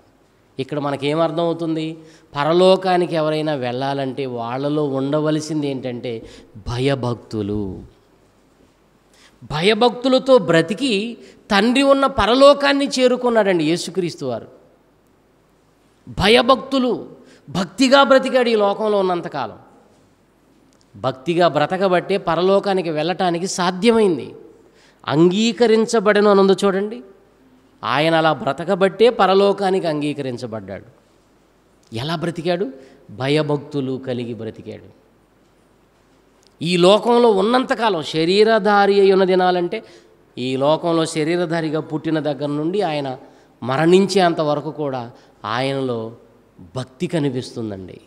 ఇక్కడ మనకేమర్థమవుతుంది పరలోకానికి ఎవరైనా వెళ్ళాలంటే వాళ్ళలో ఉండవలసింది ఏంటంటే భయభక్తులు భయభక్తులతో బ్రతికి తండ్రి ఉన్న పరలోకాన్ని చేరుకున్నాడండి యేసుక్రీస్తు వారు భయభక్తులు భక్తిగా బ్రతికాడు ఈ లోకంలో ఉన్నంతకాలం భక్తిగా బ్రతకబట్టే పరలోకానికి వెళ్ళటానికి సాధ్యమైంది అంగీకరించబడను అనుందో చూడండి ఆయన అలా బ్రతకబట్టే పరలోకానికి అంగీకరించబడ్డాడు ఎలా బ్రతికాడు భయభక్తులు కలిగి బ్రతికాడు ఈ లోకంలో ఉన్నంతకాలం శరీరధారి అయి ఉన్న దినాలంటే ఈ లోకంలో శరీరధారిగా పుట్టిన దగ్గర నుండి ఆయన మరణించేంతవరకు కూడా ఆయనలో భక్తి కనిపిస్తుందండి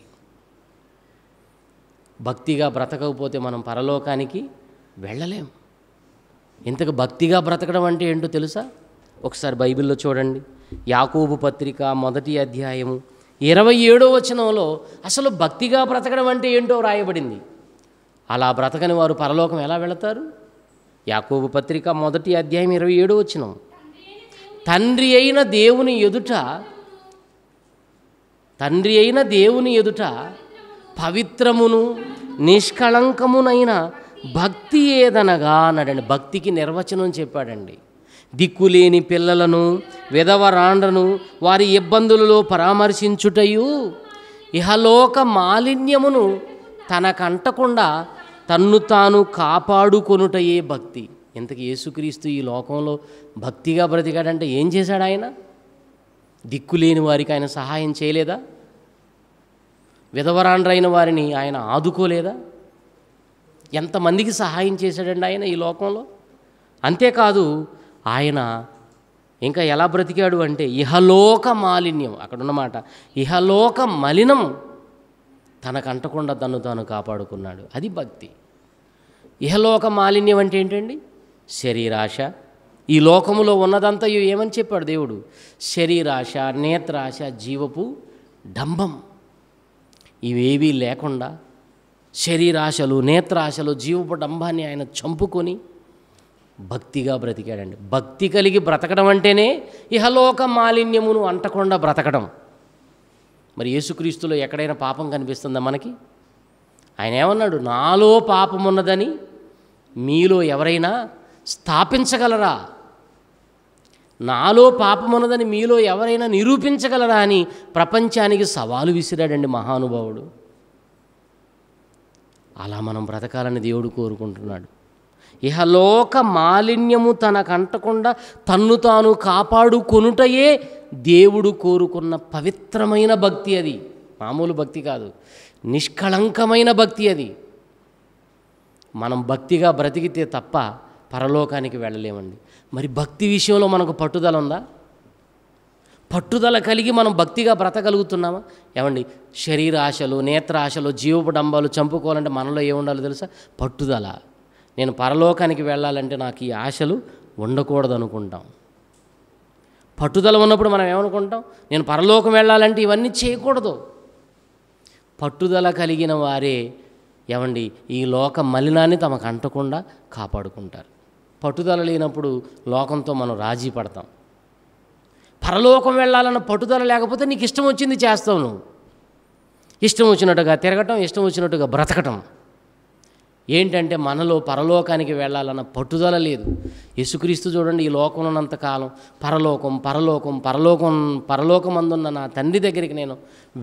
భక్తిగా బ్రతకకపోతే మనం పరలోకానికి వెళ్ళలేము ఇంతకు భక్తిగా బ్రతకడం అంటే ఏంటో తెలుసా ఒకసారి బైబిల్లో చూడండి యాకోబు పత్రిక మొదటి అధ్యాయము ఇరవై ఏడో వచనంలో అసలు భక్తిగా బ్రతకడం అంటే ఏంటో రాయబడింది అలా బ్రతకని వారు పరలోకం ఎలా వెళతారు యాకోబు పత్రిక మొదటి అధ్యాయం ఇరవై ఏడో వచనం తండ్రి అయిన దేవుని ఎదుట తండ్రి అయిన దేవుని ఎదుట పవిత్రమును నిష్కళంకమునైన భక్తి ఏదనగా అన్నాడండి భక్తికి నిర్వచనం చెప్పాడండి దిక్కులేని పిల్లలను విధవరాండ్రను వారి ఇబ్బందులలో పరామర్శించుటయు ఇహలోక మాలిన్యమును తనకంటకుండా తన్ను తాను కాపాడుకొనుటయే భక్తి ఇంతకు యేసుక్రీస్తు ఈ లోకంలో భక్తిగా బ్రతికాడంటే ఏం చేశాడు ఆయన దిక్కులేని వారికి ఆయన సహాయం చేయలేదా విధవరాండ్రైన వారిని ఆయన ఆదుకోలేదా ఎంతమందికి సహాయం చేశాడండి ఆయన ఈ లోకంలో అంతేకాదు ఆయన ఇంకా ఎలా బ్రతికాడు అంటే ఇహలోక మాలిన్యం అక్కడున్నమాట ఇహలోక మలినం తనకంటకుండా తను తాను కాపాడుకున్నాడు అది భక్తి ఇహలోక మాలిన్యం అంటే ఏంటండి శరీరాశ ఈ లోకములో ఉన్నదంతా ఏమని చెప్పాడు దేవుడు శరీరాశ నేత్రాశ జీవపు డంబం ఇవేవీ లేకుండా శరీరాశలు నేత్రాశలు జీవపు డంభాన్ని ఆయన చంపుకొని భక్తిగా బ్రతికాడండి భక్తి కలిగి బ్రతకడం అంటేనే ఇహలోక మాలిన్యమును అంటకుండా బ్రతకడం మరి యేసుక్రీస్తులో ఎక్కడైనా పాపం కనిపిస్తుందా మనకి ఆయన ఏమన్నాడు నాలో పాపం ఉన్నదని మీలో ఎవరైనా స్థాపించగలరా నాలో పాపమున్నదని మీలో ఎవరైనా నిరూపించగలరా అని ప్రపంచానికి సవాలు విసిరాడండి మహానుభావుడు అలా మనం బ్రతకాలని దేవుడు కోరుకుంటున్నాడు ఇహలోక మాలిన్యము తనకంటకుండా తన్ను తాను కాపాడుకొనుటయే దేవుడు కోరుకున్న పవిత్రమైన భక్తి అది మామూలు భక్తి కాదు నిష్కళంకమైన భక్తి అది మనం భక్తిగా బ్రతికితే తప్ప పరలోకానికి వెళ్ళలేమండి మరి భక్తి విషయంలో మనకు పట్టుదల ఉందా పట్టుదల కలిగి మనం భక్తిగా బ్రతకలుగుతున్నామా ఏమండి శరీర ఆశలు నేత్ర ఆశలు జీవపు డంబాలు చంపుకోవాలంటే మనలో ఏముండాలో తెలుసా పట్టుదల నేను పరలోకానికి వెళ్ళాలంటే నాకు ఈ ఆశలు ఉండకూడదు అనుకుంటాం పట్టుదల ఉన్నప్పుడు మనం ఏమనుకుంటాం నేను పరలోకం వెళ్ళాలంటే ఇవన్నీ చేయకూడదు పట్టుదల కలిగిన వారే ఏమండి ఈ లోక మలినాన్ని తమకు అంటకుండా కాపాడుకుంటారు పట్టుదల లేనప్పుడు లోకంతో మనం రాజీ పడతాం పరలోకం వెళ్ళాలన్న పట్టుదల లేకపోతే నీకు ఇష్టం వచ్చింది చేస్తావు నువ్వు ఇష్టం వచ్చినట్టుగా తిరగటం ఇష్టం వచ్చినట్టుగా బ్రతకటం ఏంటంటే మనలో పరలోకానికి వెళ్ళాలన్న పట్టుదల లేదు యేసుక్రీస్తు చూడండి ఈ లోకం ఉన్నంతకాలం పరలోకం పరలోకం పరలోకం పరలోకం అందున్న నా తండ్రి దగ్గరికి నేను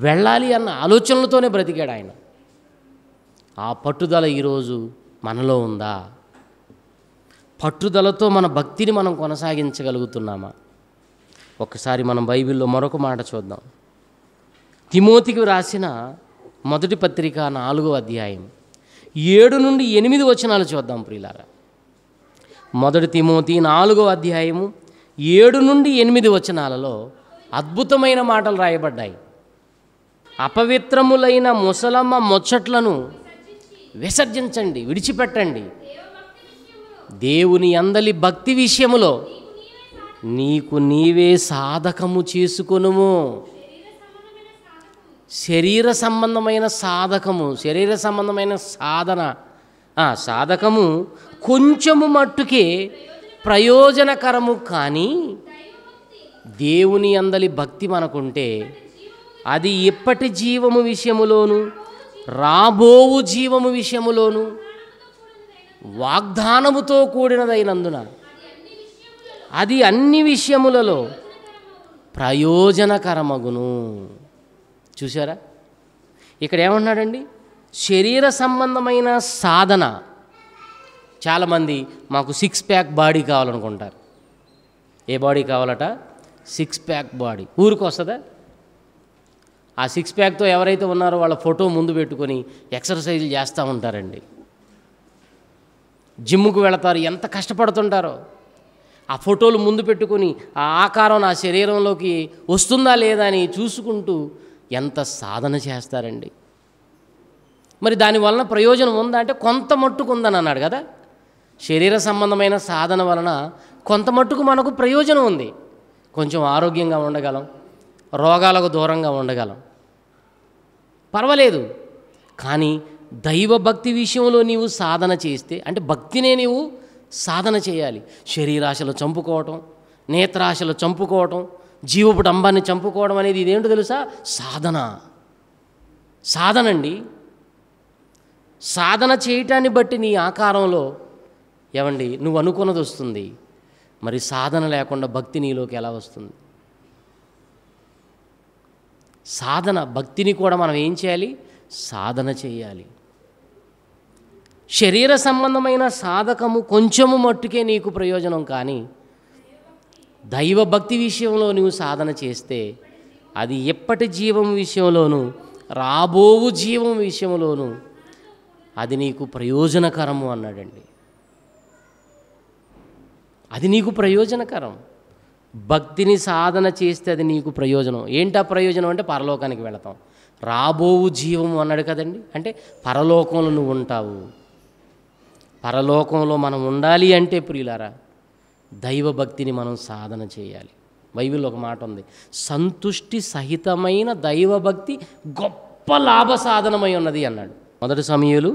వెళ్ళాలి అన్న ఆలోచనలతోనే బ్రతికాడు ఆయన ఆ పట్టుదల ఈరోజు మనలో ఉందా పట్టుదలతో మన భక్తిని మనం కొనసాగించగలుగుతున్నామా ఒకసారి మనం బైబిల్లో మరొక మాట చూద్దాం తిమోతికి రాసిన మొదటి పత్రిక నాలుగో అధ్యాయం ఏడు నుండి ఎనిమిది వచనాలు చూద్దాం ప్రియులారా మొదటి తిమోతి నాలుగో అధ్యాయము ఏడు నుండి ఎనిమిది వచనాలలో అద్భుతమైన మాటలు రాయబడ్డాయి అపవిత్రములైన ముసలమ్మ ముచ్చట్లను విసర్జించండి విడిచిపెట్టండి దేవుని అందలి భక్తి విషయములో నీకు నీవే సాధకము చేసుకొనుము శరీర సంబంధమైన సాధకము శరీర సంబంధమైన సాధన సాధకము కొంచెము మట్టుకే ప్రయోజనకరము కానీ దేవుని అందలి భక్తి మనకుంటే అది ఇప్పటి జీవము విషయములోను రాబోవు జీవము విషయములోను వాగ్దానముతో కూడినదైనందున అది అన్ని విషయములలో ప్రయోజనకరమగును చూసారా ఇక్కడ ఏమన్నాడండి శరీర సంబంధమైన సాధన చాలామంది మాకు సిక్స్ ప్యాక్ బాడీ కావాలనుకుంటారు ఏ బాడీ కావాలట సిక్స్ ప్యాక్ బాడీ ఊరికి వస్తుందా ఆ సిక్స్ ప్యాక్తో ఎవరైతే ఉన్నారో వాళ్ళ ఫోటో ముందు పెట్టుకొని ఎక్సర్సైజ్ చేస్తూ ఉంటారండి జిమ్ముకు వెళతారు ఎంత కష్టపడుతుంటారో ఆ ఫోటోలు ముందు పెట్టుకొని ఆ ఆకారం నా శరీరంలోకి వస్తుందా లేదా అని చూసుకుంటూ ఎంత సాధన చేస్తారండి మరి దానివలన ప్రయోజనం ఉందా అంటే కొంత మట్టుకు ఉందని అన్నాడు కదా శరీర సంబంధమైన సాధన వలన కొంత మట్టుకు మనకు ప్రయోజనం ఉంది కొంచెం ఆరోగ్యంగా ఉండగలం రోగాలకు దూరంగా ఉండగలం పర్వాలేదు కానీ దైవభక్తి విషయంలో నీవు సాధన చేస్తే అంటే భక్తినే నీవు సాధన చేయాలి శరీరాశలు చంపుకోవటం నేత్రాశలు చంపుకోవటం జీవపు డంబాన్ని చంపుకోవడం అనేది ఇదేంటో తెలుసా సాధన సాధనండి సాధన చేయటాన్ని బట్టి నీ ఆకారంలో ఏమండి నువ్వు అనుకున్నది వస్తుంది మరి సాధన లేకుండా భక్తి నీలోకి ఎలా వస్తుంది సాధన భక్తిని కూడా మనం ఏం చేయాలి సాధన చేయాలి శరీర సంబంధమైన సాధకము కొంచెము మట్టుకే నీకు ప్రయోజనం కానీ దైవభక్తి విషయంలో నువ్వు సాధన చేస్తే అది ఎప్పటి జీవం విషయంలోనూ రాబోవు జీవం విషయంలోనూ అది నీకు ప్రయోజనకరము అన్నాడండి అది నీకు ప్రయోజనకరం భక్తిని సాధన చేస్తే అది నీకు ప్రయోజనం ఏంటా ప్రయోజనం అంటే పరలోకానికి వెళతాం రాబోవు జీవము అన్నాడు కదండి అంటే పరలోకంలో నువ్వు ఉంటావు పరలోకంలో మనం ఉండాలి అంటే ప్రియులారా దైవభక్తిని మనం సాధన చేయాలి బైబిల్ ఒక మాట ఉంది సంతుష్టి సహితమైన దైవభక్తి గొప్ప లాభ సాధనమై ఉన్నది అన్నాడు మొదటి సమయలు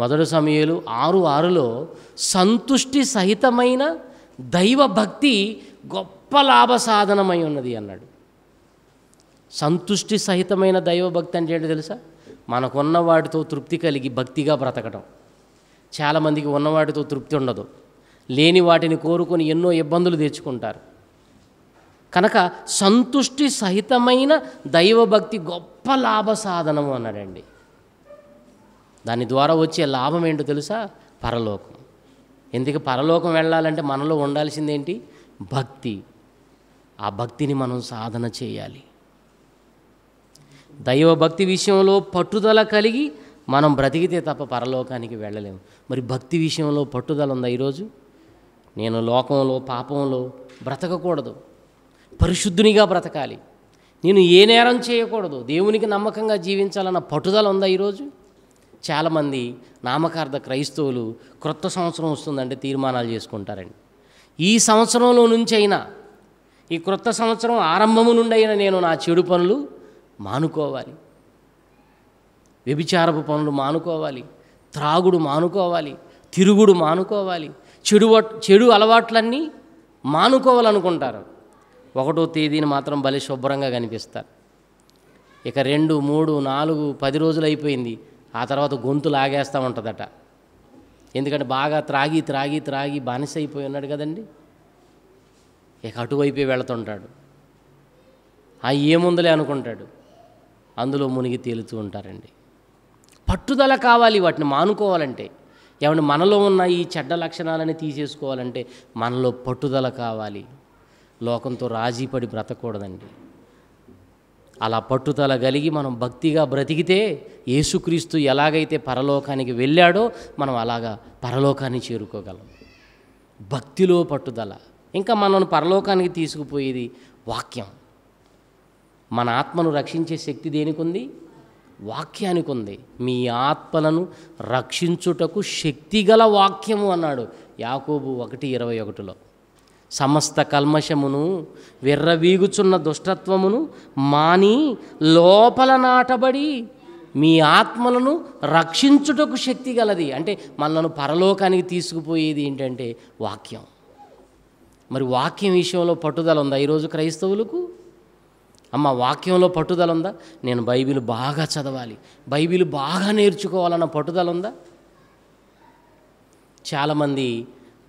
మొదటి సమయలు ఆరు ఆరులో సంతుష్టి సహితమైన దైవభక్తి గొప్ప లాభ సాధనమై ఉన్నది అన్నాడు సంతుష్టి సహితమైన దైవభక్తి అంటే ఏంటి తెలుసా మనకున్న వాటితో తృప్తి కలిగి భక్తిగా బ్రతకటం చాలామందికి ఉన్నవాటితో తృప్తి ఉండదు లేని వాటిని కోరుకొని ఎన్నో ఇబ్బందులు తెచ్చుకుంటారు కనుక సంతుష్టి సహితమైన దైవభక్తి గొప్ప లాభ సాధనము అన్నాడండి దాని ద్వారా వచ్చే లాభం ఏంటో తెలుసా పరలోకం ఎందుకు పరలోకం వెళ్ళాలంటే మనలో ఉండాల్సిందేంటి భక్తి ఆ భక్తిని మనం సాధన చేయాలి దైవభక్తి విషయంలో పట్టుదల కలిగి మనం బ్రతికితే తప్ప పరలోకానికి వెళ్ళలేము మరి భక్తి విషయంలో పట్టుదల ఉందా ఈరోజు నేను లోకంలో పాపంలో బ్రతకకూడదు పరిశుద్ధునిగా బ్రతకాలి నేను ఏ నేరం చేయకూడదు దేవునికి నమ్మకంగా జీవించాలన్న పట్టుదల ఉందా ఈరోజు చాలామంది నామకార్థ క్రైస్తవులు క్రొత్త సంవత్సరం వస్తుందంటే తీర్మానాలు చేసుకుంటారండి ఈ సంవత్సరంలో నుంచి అయినా ఈ క్రొత్త సంవత్సరం ఆరంభము నుండి అయినా నేను నా చెడు పనులు మానుకోవాలి వ్యభిచారపు పనులు మానుకోవాలి త్రాగుడు మానుకోవాలి తిరుగుడు మానుకోవాలి చెడు చెడు అలవాట్లన్నీ మానుకోవాలనుకుంటారు ఒకటో తేదీని మాత్రం బలి శుభ్రంగా కనిపిస్తారు ఇక రెండు మూడు నాలుగు పది రోజులు అయిపోయింది ఆ తర్వాత గొంతు లాగేస్తూ ఉంటుందట ఎందుకంటే బాగా త్రాగి త్రాగి త్రాగి బానిస అయిపోయి ఉన్నాడు కదండి ఇక అటువైపే వెళుతుంటాడు ఆ ఏముందలే అనుకుంటాడు అందులో మునిగి తేలుతూ ఉంటారండి పట్టుదల కావాలి వాటిని మానుకోవాలంటే ఏమంటే మనలో ఉన్న ఈ చెడ్డ లక్షణాలని తీసేసుకోవాలంటే మనలో పట్టుదల కావాలి లోకంతో రాజీ పడి బ్రతకూడదండి అలా పట్టుదల కలిగి మనం భక్తిగా బ్రతికితే యేసుక్రీస్తు ఎలాగైతే పరలోకానికి వెళ్ళాడో మనం అలాగా పరలోకాన్ని చేరుకోగలం భక్తిలో పట్టుదల ఇంకా మనల్ని పరలోకానికి తీసుకుపోయేది వాక్యం మన ఆత్మను రక్షించే శక్తి దేనికి ఉంది వాక్యానికి ఉంది మీ ఆత్మలను రక్షించుటకు శక్తిగల వాక్యము అన్నాడు యాకోబు ఒకటి ఇరవై ఒకటిలో సమస్త కల్మషమును విర్రవీగుచున్న దుష్టత్వమును మాని లోపల నాటబడి మీ ఆత్మలను రక్షించుటకు శక్తి గలది అంటే మనలను పరలోకానికి తీసుకుపోయేది ఏంటంటే వాక్యం మరి వాక్యం విషయంలో పట్టుదల ఉందా ఈరోజు క్రైస్తవులకు అమ్మ వాక్యంలో పట్టుదల ఉందా నేను బైబిల్ బాగా చదవాలి బైబిల్ బాగా నేర్చుకోవాలన్న పట్టుదల ఉందా చాలామంది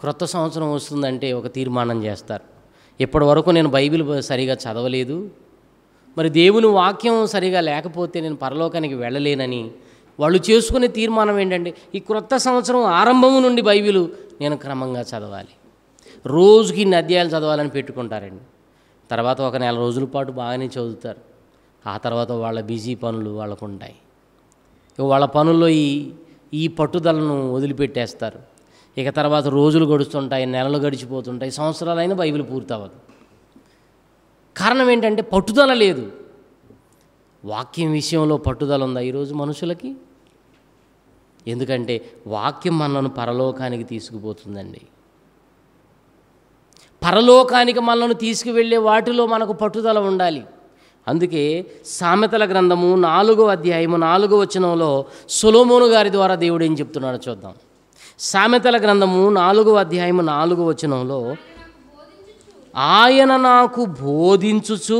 క్రొత్త సంవత్సరం వస్తుందంటే ఒక తీర్మానం చేస్తారు ఇప్పటి వరకు నేను బైబిల్ సరిగా చదవలేదు మరి దేవుని వాక్యం సరిగా లేకపోతే నేను పరలోకానికి వెళ్ళలేనని వాళ్ళు చేసుకునే తీర్మానం ఏంటంటే ఈ క్రొత్త సంవత్సరం ఆరంభం నుండి బైబిలు నేను క్రమంగా చదవాలి రోజుకి నద్యాలు చదవాలని పెట్టుకుంటారండి తర్వాత ఒక నెల రోజుల పాటు బాగానే చదువుతారు ఆ తర్వాత వాళ్ళ బిజీ పనులు వాళ్ళకు ఉంటాయి వాళ్ళ పనుల్లో ఈ ఈ పట్టుదలను వదిలిపెట్టేస్తారు ఇక తర్వాత రోజులు గడుస్తుంటాయి నెలలు గడిచిపోతుంటాయి సంవత్సరాలైనా బైబిల్ పూర్తవ్వదు కారణం ఏంటంటే పట్టుదల లేదు వాక్యం విషయంలో పట్టుదల ఉందా ఈరోజు మనుషులకి ఎందుకంటే వాక్యం మనను పరలోకానికి తీసుకుపోతుందండి పరలోకానికి మనల్ని తీసుకువెళ్ళే వాటిలో మనకు పట్టుదల ఉండాలి అందుకే సామెతల గ్రంథము నాలుగో అధ్యాయము నాలుగో వచనంలో సులోమోను గారి ద్వారా దేవుడు ఏం చెప్తున్నాడో చూద్దాం సామెతల గ్రంథము నాలుగో అధ్యాయము నాలుగో వచనంలో ఆయన నాకు బోధించుచు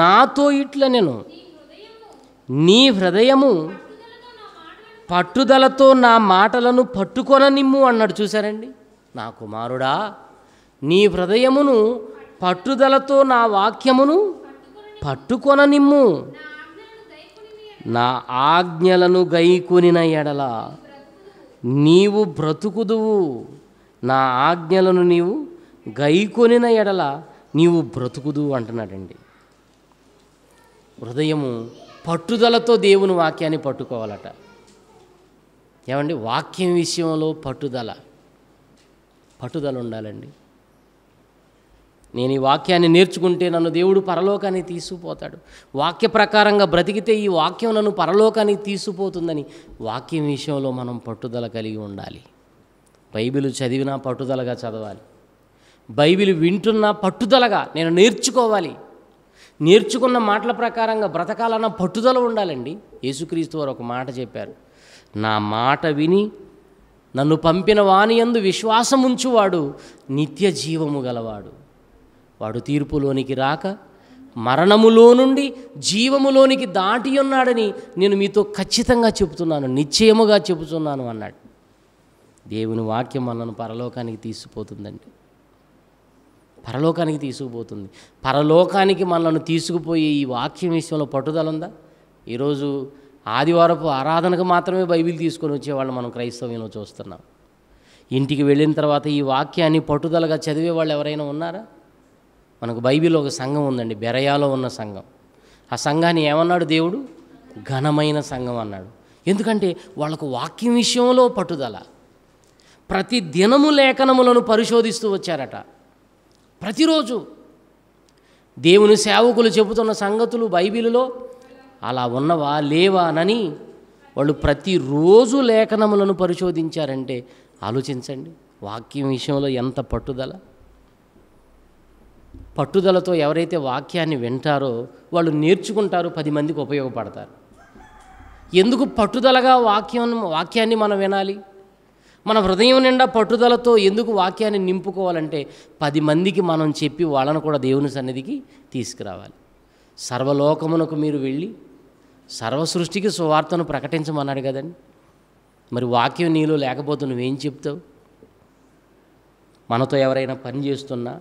నాతో ఇట్ల నేను నీ హృదయము పట్టుదలతో నా మాటలను పట్టుకొననిమ్ము అన్నాడు చూశారండి నా కుమారుడా నీ హృదయమును పట్టుదలతో నా వాక్యమును పట్టుకొననిమ్ము నా ఆజ్ఞలను గైకొనిన ఎడల నీవు బ్రతుకుదువు నా ఆజ్ఞలను నీవు గైకొనిన ఎడల నీవు బ్రతుకుదువు అంటున్నాడండి హృదయము పట్టుదలతో దేవుని వాక్యాన్ని పట్టుకోవాలట ఏమండి వాక్యం విషయంలో పట్టుదల పట్టుదల ఉండాలండి నేను ఈ వాక్యాన్ని నేర్చుకుంటే నన్ను దేవుడు పరలోకాన్ని తీసుకుపోతాడు వాక్య ప్రకారంగా బ్రతికితే ఈ వాక్యం నన్ను పరలోకానికి తీసుకుపోతుందని వాక్యం విషయంలో మనం పట్టుదల కలిగి ఉండాలి బైబిల్ చదివినా పట్టుదలగా చదవాలి బైబిల్ వింటున్నా పట్టుదలగా నేను నేర్చుకోవాలి నేర్చుకున్న మాటల ప్రకారంగా బ్రతకాలన్న పట్టుదల ఉండాలండి యేసుక్రీస్తు వారు ఒక మాట చెప్పారు నా మాట విని నన్ను పంపిన వాని ఎందు విశ్వాసముంచువాడు నిత్య జీవము గలవాడు వాడు తీర్పులోనికి రాక మరణములో నుండి జీవములోనికి దాటి ఉన్నాడని నేను మీతో ఖచ్చితంగా చెబుతున్నాను నిశ్చయముగా చెబుతున్నాను అన్నాడు దేవుని వాక్యం మనను పరలోకానికి తీసుకుపోతుందండి పరలోకానికి తీసుకుపోతుంది పరలోకానికి మనల్ని తీసుకుపోయి ఈ వాక్యం విషయంలో పట్టుదల ఉందా ఈరోజు ఆదివారపు ఆరాధనకు మాత్రమే బైబిల్ తీసుకొని వచ్చేవాళ్ళు మనం క్రైస్తవ్యంలో చూస్తున్నాం ఇంటికి వెళ్ళిన తర్వాత ఈ వాక్యాన్ని పట్టుదలగా చదివే వాళ్ళు ఎవరైనా ఉన్నారా మనకు బైబిల్లో ఒక సంఘం ఉందండి బెరయాలో ఉన్న సంఘం ఆ సంఘాన్ని ఏమన్నాడు దేవుడు ఘనమైన సంఘం అన్నాడు ఎందుకంటే వాళ్ళకు వాక్యం విషయంలో పట్టుదల ప్రతి దినము లేఖనములను పరిశోధిస్తూ వచ్చారట ప్రతిరోజు దేవుని సేవకులు చెబుతున్న సంగతులు బైబిల్లో అలా ఉన్నవా లేవా అనని వాళ్ళు ప్రతిరోజు లేఖనములను పరిశోధించారంటే ఆలోచించండి వాక్యం విషయంలో ఎంత పట్టుదల పట్టుదలతో ఎవరైతే వాక్యాన్ని వింటారో వాళ్ళు నేర్చుకుంటారు పది మందికి ఉపయోగపడతారు ఎందుకు పట్టుదలగా వాక్యం వాక్యాన్ని మనం వినాలి మన హృదయం నిండా పట్టుదలతో ఎందుకు వాక్యాన్ని నింపుకోవాలంటే పది మందికి మనం చెప్పి వాళ్ళను కూడా దేవుని సన్నిధికి తీసుకురావాలి సర్వలోకమునకు మీరు వెళ్ళి సర్వ సృష్టికి సువార్తను ప్రకటించమన్నాడు కదండి మరి వాక్యం నీలో లేకపోతే నువ్వేం చెప్తావు మనతో ఎవరైనా పని చేస్తున్నా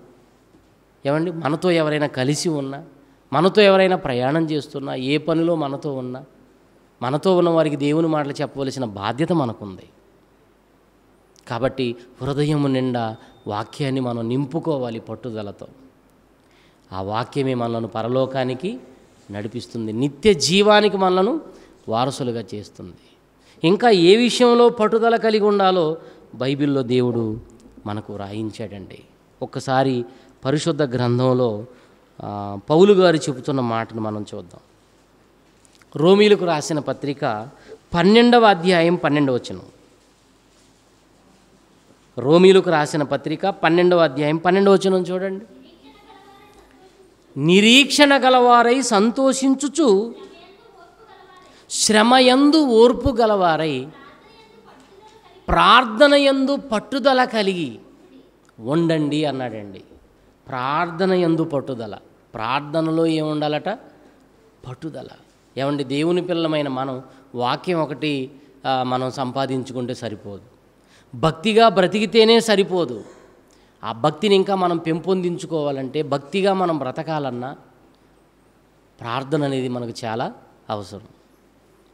ఏమండి మనతో ఎవరైనా కలిసి ఉన్నా మనతో ఎవరైనా ప్రయాణం చేస్తున్నా ఏ పనిలో మనతో ఉన్నా మనతో ఉన్న వారికి దేవుని మాటలు చెప్పవలసిన బాధ్యత మనకుంది కాబట్టి హృదయం నిండా వాక్యాన్ని మనం నింపుకోవాలి పట్టుదలతో ఆ వాక్యమే మనలను పరలోకానికి నడిపిస్తుంది నిత్య జీవానికి మనలను వారసులుగా చేస్తుంది ఇంకా ఏ విషయంలో పట్టుదల కలిగి ఉండాలో బైబిల్లో దేవుడు మనకు రాయించాడండి ఒక్కసారి పరిశుద్ధ గ్రంథంలో పౌలు గారు చెబుతున్న మాటను మనం చూద్దాం రోమీలకు రాసిన పత్రిక పన్నెండవ అధ్యాయం పన్నెండవ వచనం రోమీలకు రాసిన పత్రిక పన్నెండవ అధ్యాయం పన్నెండవ వచనం చూడండి నిరీక్షణ గలవారై సంతోషించుచు శ్రమయందు ఓర్పు గలవారై ప్రార్థనయందు పట్టుదల కలిగి ఉండండి అన్నాడండి ప్రార్థన ఎందు పట్టుదల ప్రార్థనలో ఏముండాలట పట్టుదల ఏమండి దేవుని పిల్లమైన మనం వాక్యం ఒకటి మనం సంపాదించుకుంటే సరిపోదు భక్తిగా బ్రతికితేనే సరిపోదు ఆ భక్తిని ఇంకా మనం పెంపొందించుకోవాలంటే భక్తిగా మనం బ్రతకాలన్నా ప్రార్థన అనేది మనకు చాలా అవసరం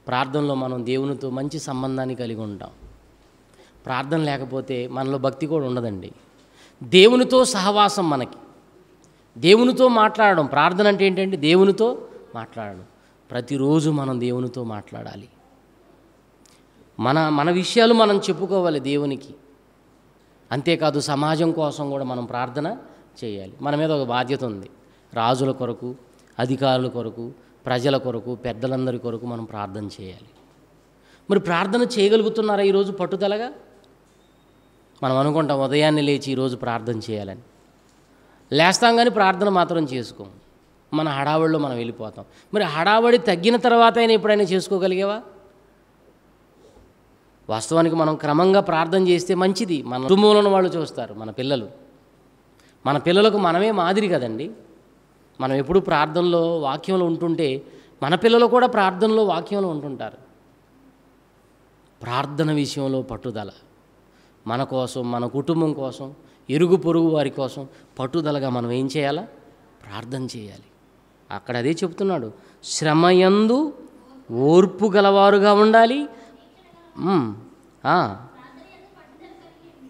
ప్రార్థనలో మనం దేవునితో మంచి సంబంధాన్ని కలిగి ఉంటాం ప్రార్థన లేకపోతే మనలో భక్తి కూడా ఉండదండి దేవునితో సహవాసం మనకి దేవునితో మాట్లాడడం ప్రార్థన అంటే ఏంటంటే దేవునితో మాట్లాడడం ప్రతిరోజు మనం దేవునితో మాట్లాడాలి మన మన విషయాలు మనం చెప్పుకోవాలి దేవునికి అంతేకాదు సమాజం కోసం కూడా మనం ప్రార్థన చేయాలి మన మీద ఒక బాధ్యత ఉంది రాజుల కొరకు అధికారుల కొరకు ప్రజల కొరకు పెద్దలందరి కొరకు మనం ప్రార్థన చేయాలి మరి ప్రార్థన చేయగలుగుతున్నారా ఈరోజు పట్టుదలగా మనం అనుకుంటాం ఉదయాన్నే లేచి ఈరోజు ప్రార్థన చేయాలని లేస్తాం కానీ ప్రార్థన మాత్రం చేసుకోం మన హడావడిలో మనం వెళ్ళిపోతాం మరి హడావడి తగ్గిన తర్వాత అయినా ఎప్పుడైనా చేసుకోగలిగేవా వాస్తవానికి మనం క్రమంగా ప్రార్థన చేస్తే మంచిది మన కుటుంబంలో వాళ్ళు చూస్తారు మన పిల్లలు మన పిల్లలకు మనమే మాదిరి కదండి మనం ఎప్పుడు ప్రార్థనలో వాక్యంలో ఉంటుంటే మన పిల్లలు కూడా ప్రార్థనలో వాక్యంలో ఉంటుంటారు ప్రార్థన విషయంలో పట్టుదల మన కోసం మన కుటుంబం కోసం ఇరుగు పొరుగు వారి కోసం పట్టుదలగా మనం ఏం చేయాలా ప్రార్థన చేయాలి అక్కడ అదే చెప్తున్నాడు శ్రమయందు ఓర్పు గలవారుగా ఉండాలి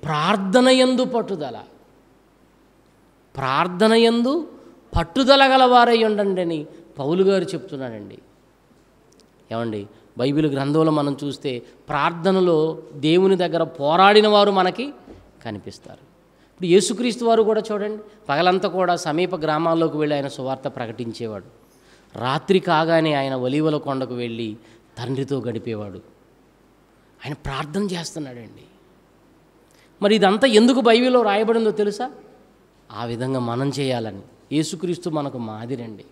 ప్రార్థన ఎందు పట్టుదల ప్రార్థన ఎందు పట్టుదల గలవారై ఉండండి అని పౌలు గారు చెప్తున్నాడండి ఏమండి బైబిల్ గ్రంథంలో మనం చూస్తే ప్రార్థనలో దేవుని దగ్గర పోరాడిన వారు మనకి కనిపిస్తారు ఇప్పుడు యేసుక్రీస్తు వారు కూడా చూడండి పగలంతా కూడా సమీప గ్రామాల్లోకి వెళ్ళి ఆయన సువార్త ప్రకటించేవాడు రాత్రి కాగానే ఆయన ఒలివల కొండకు వెళ్ళి తండ్రితో గడిపేవాడు ఆయన ప్రార్థన చేస్తున్నాడండి మరి ఇదంతా ఎందుకు బైబిల్లో రాయబడిందో తెలుసా ఆ విధంగా మనం చేయాలని యేసుక్రీస్తు మనకు మాదిరండి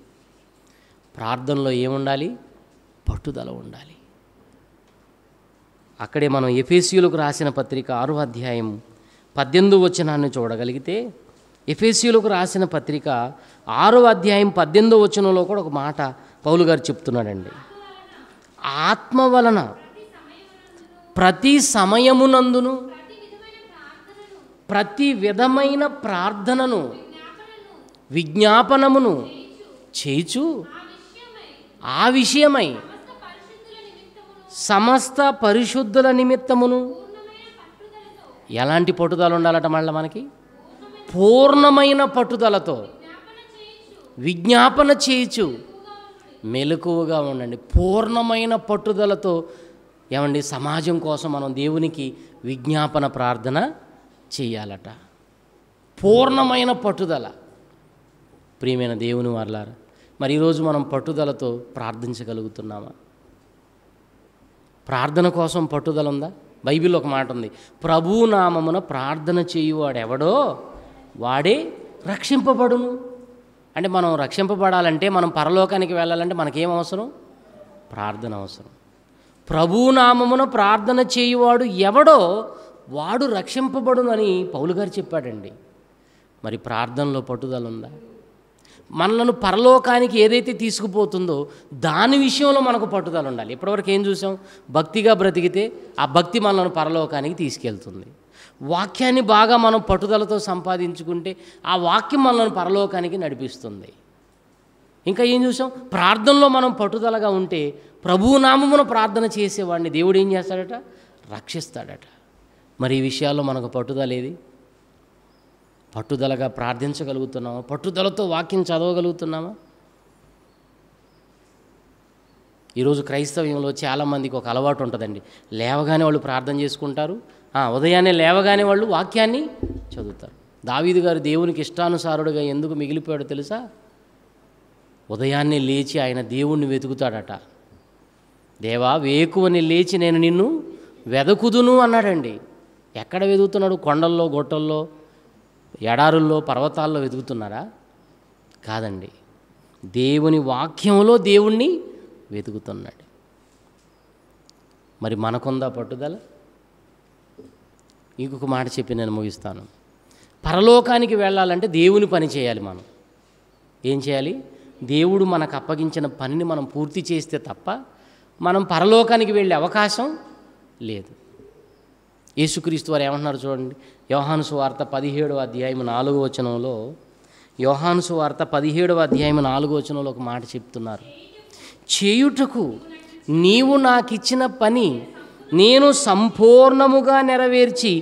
ప్రార్థనలో ఏముండాలి పట్టుదల ఉండాలి అక్కడే మనం ఎఫేసియులకు రాసిన పత్రిక ఆరో అధ్యాయం పద్దెనిమిది వచనాన్ని చూడగలిగితే ఎఫేసియులకు రాసిన పత్రిక ఆరో అధ్యాయం పద్దెనిమిది వచనంలో కూడా ఒక మాట పౌలు గారు చెప్తున్నాడండి ఆత్మ వలన ప్రతి సమయమునందును ప్రతి విధమైన ప్రార్థనను విజ్ఞాపనమును చేచు ఆ విషయమై సమస్త పరిశుద్ధుల నిమిత్తమును ఎలాంటి పట్టుదల ఉండాలట మళ్ళీ మనకి పూర్ణమైన పట్టుదలతో విజ్ఞాపన చేయచు మెలకువగా ఉండండి పూర్ణమైన పట్టుదలతో ఏమండి సమాజం కోసం మనం దేవునికి విజ్ఞాపన ప్రార్థన చేయాలట పూర్ణమైన పట్టుదల ప్రియమైన దేవుని వర్లారా మరి ఈరోజు మనం పట్టుదలతో ప్రార్థించగలుగుతున్నామా ప్రార్థన కోసం పట్టుదల ఉందా బైబిల్ ఒక మాట ఉంది ప్రభునామమున ప్రార్థన చేయువాడు ఎవడో వాడే రక్షింపబడును అంటే మనం రక్షింపబడాలంటే మనం పరలోకానికి వెళ్ళాలంటే మనకేం అవసరం ప్రార్థన అవసరం ప్రభునామమున ప్రార్థన చేయువాడు ఎవడో వాడు రక్షింపబడునని పౌలు గారు చెప్పాడండి మరి ప్రార్థనలో పట్టుదల ఉందా మనలను పరలోకానికి ఏదైతే తీసుకుపోతుందో దాని విషయంలో మనకు పట్టుదల ఉండాలి ఇప్పటివరకు ఏం చూసాం భక్తిగా బ్రతికితే ఆ భక్తి మనలను పరలోకానికి తీసుకెళ్తుంది వాక్యాన్ని బాగా మనం పట్టుదలతో సంపాదించుకుంటే ఆ వాక్యం మనలను పరలోకానికి నడిపిస్తుంది ఇంకా ఏం చూసాం ప్రార్థనలో మనం పట్టుదలగా ఉంటే ప్రభునామమున ప్రార్థన చేసేవాడిని దేవుడు ఏం చేస్తాడట రక్షిస్తాడట మరి ఈ విషయాల్లో మనకు పట్టుదల ఏది పట్టుదలగా ప్రార్థించగలుగుతున్నామా పట్టుదలతో వాక్యం చదవగలుగుతున్నామా ఈరోజు క్రైస్తవ్యంలో చాలామందికి ఒక అలవాటు ఉంటుందండి లేవగానే వాళ్ళు ప్రార్థన చేసుకుంటారు ఉదయాన్నే లేవగానే వాళ్ళు వాక్యాన్ని చదువుతారు దావీదు గారు దేవునికి ఇష్టానుసారుడుగా ఎందుకు మిగిలిపోయాడో తెలుసా ఉదయాన్నే లేచి ఆయన దేవుణ్ణి వెతుకుతాడట దేవా వేకువని లేచి నేను నిన్ను వెదకుదును అన్నాడండి ఎక్కడ వెతుకుతున్నాడు కొండల్లో గొట్టల్లో ఎడారుల్లో పర్వతాల్లో వెతుకుతున్నారా కాదండి దేవుని వాక్యంలో దేవుణ్ణి వెతుకుతున్నాడు మరి మనకుందా పట్టుదల ఇంకొక మాట చెప్పి నేను ముగిస్తాను పరలోకానికి వెళ్ళాలంటే దేవుని పని చేయాలి మనం ఏం చేయాలి దేవుడు మనకు అప్పగించిన పనిని మనం పూర్తి చేస్తే తప్ప మనం పరలోకానికి వెళ్ళే అవకాశం లేదు యేసుక్రీస్తు వారు ఏమంటున్నారు చూడండి యోహానుసు వార్త పదిహేడవ అధ్యాయం నాలుగో వచనంలో యోహానుసు వార్త పదిహేడవ అధ్యాయం నాలుగో వచనంలో ఒక మాట చెప్తున్నారు చేయుటకు నీవు నాకిచ్చిన పని నేను సంపూర్ణముగా నెరవేర్చి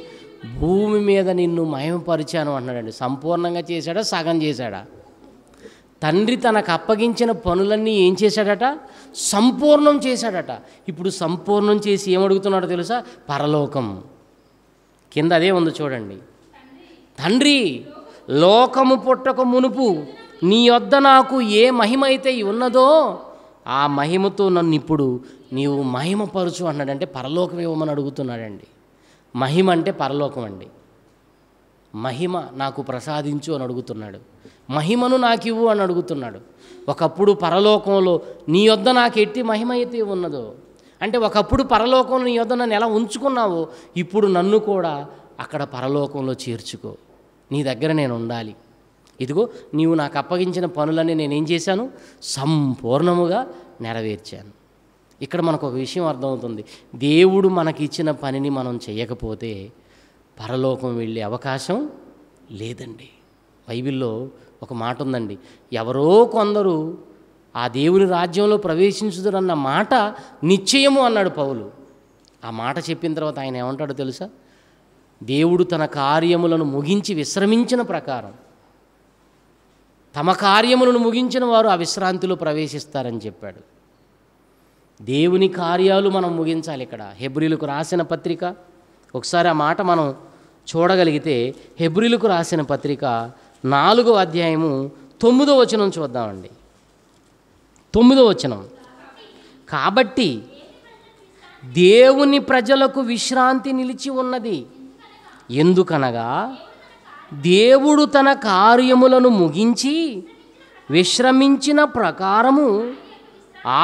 భూమి మీద నిన్ను మయమపరిచాను అంటున్నాడండి సంపూర్ణంగా చేశాడా సగం చేశాడా తండ్రి తనకు అప్పగించిన పనులన్నీ ఏం చేశాడట సంపూర్ణం చేశాడట ఇప్పుడు సంపూర్ణం చేసి ఏమడుగుతున్నాడో తెలుసా పరలోకం కింద అదే ఉంది చూడండి తండ్రి లోకము పుట్టక మునుపు నీ వద్ద నాకు ఏ మహిమ అయితే ఉన్నదో ఆ మహిమతో నన్ను ఇప్పుడు నీవు మహిమపరచు అన్నాడంటే పరలోకం ఇవ్వమని అడుగుతున్నాడండి మహిమ అంటే పరలోకం అండి మహిమ నాకు ప్రసాదించు అని అడుగుతున్నాడు మహిమను నాకు ఇవ్వు అని అడుగుతున్నాడు ఒకప్పుడు పరలోకంలో నీ వద్ద నాకు ఎట్టి మహిమ అయితే ఉన్నదో అంటే ఒకప్పుడు పరలోకం నీ యొద్ నన్ను ఎలా ఉంచుకున్నావో ఇప్పుడు నన్ను కూడా అక్కడ పరలోకంలో చేర్చుకో నీ దగ్గర నేను ఉండాలి ఇదిగో నీవు నాకు అప్పగించిన పనులన్నీ నేనేం చేశాను సంపూర్ణముగా నెరవేర్చాను ఇక్కడ మనకు ఒక విషయం అర్థమవుతుంది దేవుడు మనకిచ్చిన పనిని మనం చేయకపోతే పరలోకం వెళ్ళే అవకాశం లేదండి బైబిల్లో ఒక మాట ఉందండి ఎవరో కొందరు ఆ దేవుని రాజ్యంలో ప్రవేశించుదురన్న మాట నిశ్చయము అన్నాడు పౌలు ఆ మాట చెప్పిన తర్వాత ఆయన ఏమంటాడో తెలుసా దేవుడు తన కార్యములను ముగించి విశ్రమించిన ప్రకారం తమ కార్యములను ముగించిన వారు ఆ విశ్రాంతిలో ప్రవేశిస్తారని చెప్పాడు దేవుని కార్యాలు మనం ముగించాలి ఇక్కడ హెబ్రిలకు రాసిన పత్రిక ఒకసారి ఆ మాట మనం చూడగలిగితే హెబ్రిలకు రాసిన పత్రిక నాలుగో అధ్యాయము తొమ్మిదో వచనం చూద్దామండి తొమ్మిదో వచనం కాబట్టి దేవుని ప్రజలకు విశ్రాంతి నిలిచి ఉన్నది ఎందుకనగా దేవుడు తన కార్యములను ముగించి విశ్రమించిన ప్రకారము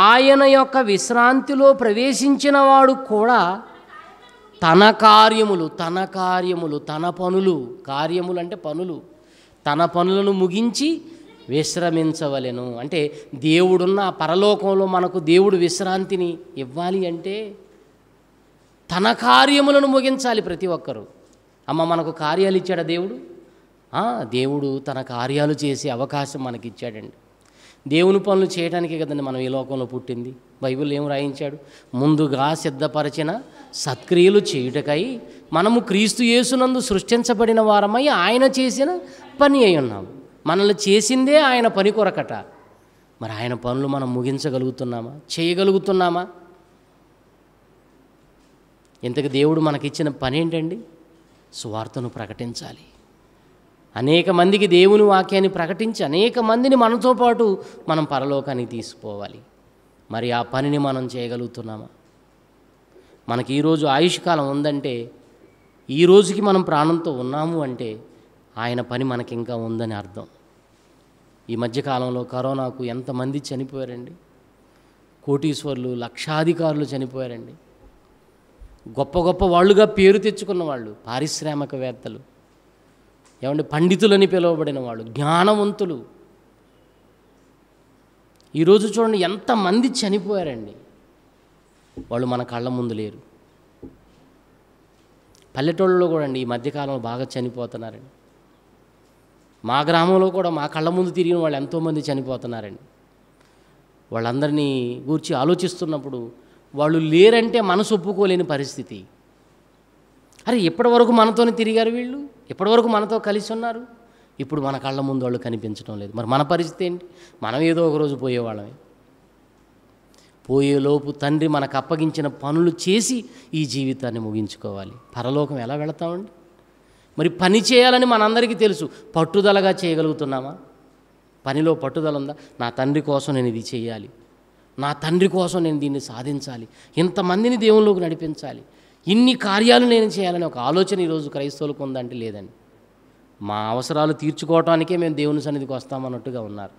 ఆయన యొక్క విశ్రాంతిలో ప్రవేశించిన వాడు కూడా తన కార్యములు తన కార్యములు తన పనులు కార్యములు అంటే పనులు తన పనులను ముగించి విశ్రమించవలెను అంటే దేవుడున్న పరలోకంలో మనకు దేవుడు విశ్రాంతిని ఇవ్వాలి అంటే తన కార్యములను ముగించాలి ప్రతి ఒక్కరూ అమ్మ మనకు కార్యాలు ఇచ్చాడా దేవుడు దేవుడు తన కార్యాలు చేసే అవకాశం మనకి ఇచ్చాడండి దేవుని పనులు చేయడానికే కదండి మనం ఈ లోకంలో పుట్టింది బైబిల్ ఏం రాయించాడు ముందుగా సిద్ధపరచిన సత్క్రియలు చేయుటకై మనము క్రీస్తు యేసునందు సృష్టించబడిన వారమై ఆయన చేసిన పని అయి ఉన్నాము మనల్ని చేసిందే ఆయన పని కొరకట మరి ఆయన పనులు మనం ముగించగలుగుతున్నామా చేయగలుగుతున్నామా ఇంతకు దేవుడు మనకిచ్చిన పని ఏంటండి సువార్తను ప్రకటించాలి అనేక మందికి దేవుని వాక్యాన్ని ప్రకటించి అనేక మందిని మనతో పాటు మనం పరలోకానికి తీసుకోవాలి మరి ఆ పనిని మనం చేయగలుగుతున్నామా మనకి ఈరోజు ఆయుష్కాలం ఉందంటే ఈ రోజుకి మనం ప్రాణంతో ఉన్నాము అంటే ఆయన పని మనకి ఇంకా ఉందని అర్థం ఈ మధ్యకాలంలో కరోనాకు ఎంతమంది చనిపోయారండి కోటీశ్వర్లు లక్షాధికారులు చనిపోయారండి గొప్ప గొప్ప వాళ్ళుగా పేరు తెచ్చుకున్న వాళ్ళు పారిశ్రామికవేత్తలు ఏమంటే పండితులని పిలువబడిన వాళ్ళు జ్ఞానవంతులు ఈరోజు చూడండి ఎంతమంది చనిపోయారండి వాళ్ళు మన కళ్ళ ముందు లేరు పల్లెటూళ్ళలో కూడా అండి ఈ మధ్యకాలంలో బాగా చనిపోతున్నారండి మా గ్రామంలో కూడా మా కళ్ళ ముందు తిరిగిన వాళ్ళు ఎంతోమంది చనిపోతున్నారండి వాళ్ళందరినీ గూర్చి ఆలోచిస్తున్నప్పుడు వాళ్ళు లేరంటే మనసు ఒప్పుకోలేని పరిస్థితి అరే ఇప్పటివరకు మనతోనే తిరిగారు వీళ్ళు ఇప్పటివరకు మనతో కలిసి ఉన్నారు ఇప్పుడు మన కళ్ళ ముందు వాళ్ళు కనిపించడం లేదు మరి మన పరిస్థితి ఏంటి మనం ఏదో ఒకరోజు పోయేవాళ్ళమే పోయేలోపు తండ్రి మనకు అప్పగించిన పనులు చేసి ఈ జీవితాన్ని ముగించుకోవాలి పరలోకం ఎలా వెళతామండి మరి పని చేయాలని మనందరికీ తెలుసు పట్టుదలగా చేయగలుగుతున్నామా పనిలో పట్టుదల ఉందా నా తండ్రి కోసం నేను ఇది చేయాలి నా తండ్రి కోసం నేను దీన్ని సాధించాలి ఇంతమందిని దేవుళ్ళలోకి నడిపించాలి ఇన్ని కార్యాలు నేను చేయాలని ఒక ఆలోచన ఈరోజు క్రైస్తవులకు ఉందంటే లేదండి మా అవసరాలు తీర్చుకోవటానికే మేము దేవుని సన్నిధికి వస్తామన్నట్టుగా ఉన్నారు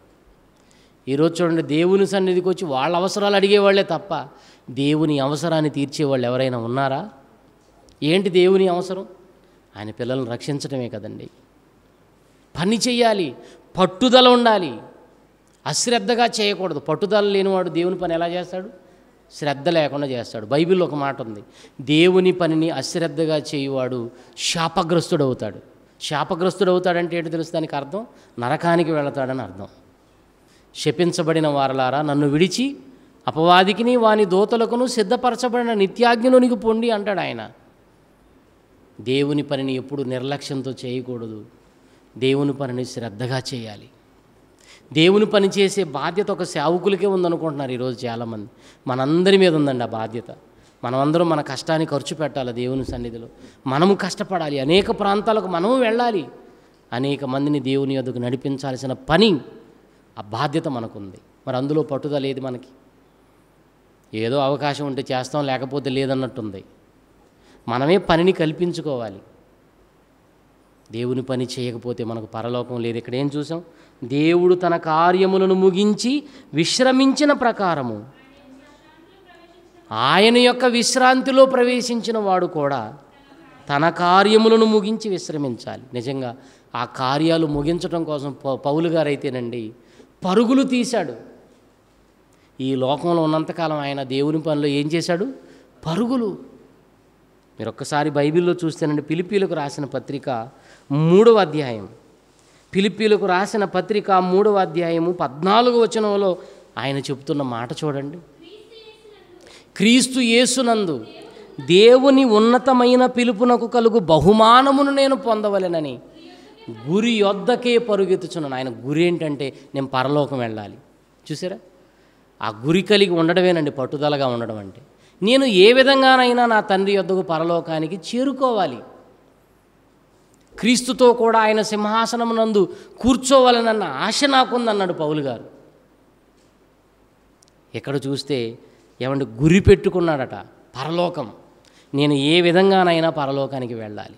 ఈరోజు చూడండి దేవుని సన్నిధికి వచ్చి వాళ్ళ అవసరాలు అడిగేవాళ్లే తప్ప దేవుని అవసరాన్ని తీర్చేవాళ్ళు ఎవరైనా ఉన్నారా ఏంటి దేవుని అవసరం ఆయన పిల్లల్ని రక్షించడమే కదండి పని చేయాలి పట్టుదల ఉండాలి అశ్రద్ధగా చేయకూడదు పట్టుదల లేనివాడు దేవుని పని ఎలా చేస్తాడు శ్రద్ధ లేకుండా చేస్తాడు బైబిల్లో ఒక మాట ఉంది దేవుని పనిని అశ్రద్ధగా చేయువాడు శాపగ్రస్తుడు అవుతాడు శాపగ్రస్తుడు అవుతాడంటే ఏంటి తెలుసు దానికి అర్థం నరకానికి వెళతాడని అర్థం శపించబడిన వారలారా నన్ను విడిచి అపవాదికిని వాని దోతలకును సిద్ధపరచబడిన నిత్యాజ్ఞలోనికి పొండి అంటాడు ఆయన దేవుని పనిని ఎప్పుడు నిర్లక్ష్యంతో చేయకూడదు దేవుని పనిని శ్రద్ధగా చేయాలి దేవుని పని చేసే బాధ్యత ఒక సేవకులకే ఉందనుకుంటున్నారు ఈరోజు చాలామంది మనందరి మీద ఉందండి ఆ బాధ్యత మనమందరం మన కష్టాన్ని ఖర్చు పెట్టాలి దేవుని సన్నిధిలో మనము కష్టపడాలి అనేక ప్రాంతాలకు మనము వెళ్ళాలి అనేక మందిని దేవుని యొద్దకు నడిపించాల్సిన పని ఆ బాధ్యత మనకుంది మరి అందులో పట్టుదల లేదు మనకి ఏదో అవకాశం ఉంటే చేస్తాం లేకపోతే లేదన్నట్టుంది మనమే పనిని కల్పించుకోవాలి దేవుని పని చేయకపోతే మనకు పరలోకం లేదు ఇక్కడ ఏం చూసాం దేవుడు తన కార్యములను ముగించి విశ్రమించిన ప్రకారము ఆయన యొక్క విశ్రాంతిలో ప్రవేశించిన వాడు కూడా తన కార్యములను ముగించి విశ్రమించాలి నిజంగా ఆ కార్యాలు ముగించడం కోసం పౌలు గారైతేనండి పరుగులు తీశాడు ఈ లోకంలో ఉన్నంతకాలం ఆయన దేవుని పనిలో ఏం చేశాడు పరుగులు మీరు ఒక్కసారి బైబిల్లో చూస్తేనండి పిలిపీలకు రాసిన పత్రిక మూడవ అధ్యాయం పిలిపీలకు రాసిన పత్రిక మూడవ అధ్యాయము పద్నాలుగు వచనంలో ఆయన చెబుతున్న మాట చూడండి క్రీస్తు యేసునందు దేవుని ఉన్నతమైన పిలుపునకు కలుగు బహుమానమును నేను పొందవలెనని గురి యొద్దకే పరుగెత్తుచున్నాను ఆయన గురి ఏంటంటే నేను పరలోకం వెళ్ళాలి చూసారా ఆ గురి కలిగి ఉండడమేనండి పట్టుదలగా ఉండడం అంటే నేను ఏ విధంగానైనా నా తండ్రి యొద్దకు పరలోకానికి చేరుకోవాలి క్రీస్తుతో కూడా ఆయన సింహాసనమునందు కూర్చోవాలనన్న ఆశ నాకుందన్నాడు పౌలు గారు ఇక్కడ చూస్తే ఏమంటే గురి పెట్టుకున్నాడట పరలోకం నేను ఏ విధంగానైనా పరలోకానికి వెళ్ళాలి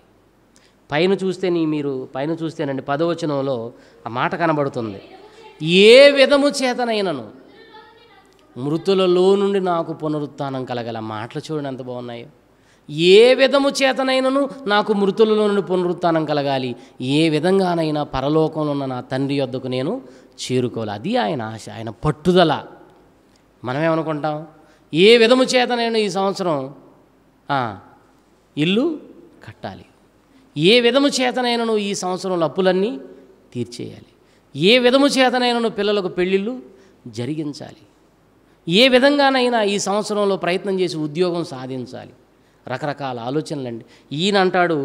పైన చూస్తే నీ మీరు పైన చూస్తేనండి పదవచనంలో ఆ మాట కనబడుతుంది ఏ విధము చేతనైనను మృతులలో నుండి నాకు పునరుత్నం కలగల మాటలు చూడండి ఎంత బాగున్నాయో ఏ విధము చేతనైనను నాకు మృతులలో నుండి పునరుత్నం కలగాలి ఏ విధంగానైనా పరలోకంలో ఉన్న నా తండ్రి వద్దకు నేను చేరుకోవాలి అది ఆయన ఆశ ఆయన పట్టుదల మనమేమనుకుంటాం ఏ విధము చేతనైనా ఈ సంవత్సరం ఇల్లు కట్టాలి ఏ విధము చేతనైనను ఈ సంవత్సరంలో అప్పులన్నీ తీర్చేయాలి ఏ విధము చేతనైనను పిల్లలకు పెళ్ళిళ్ళు జరిగించాలి ఏ విధంగానైనా ఈ సంవత్సరంలో ప్రయత్నం చేసి ఉద్యోగం సాధించాలి రకరకాల ఆలోచనలండి ఈయన అంటాడు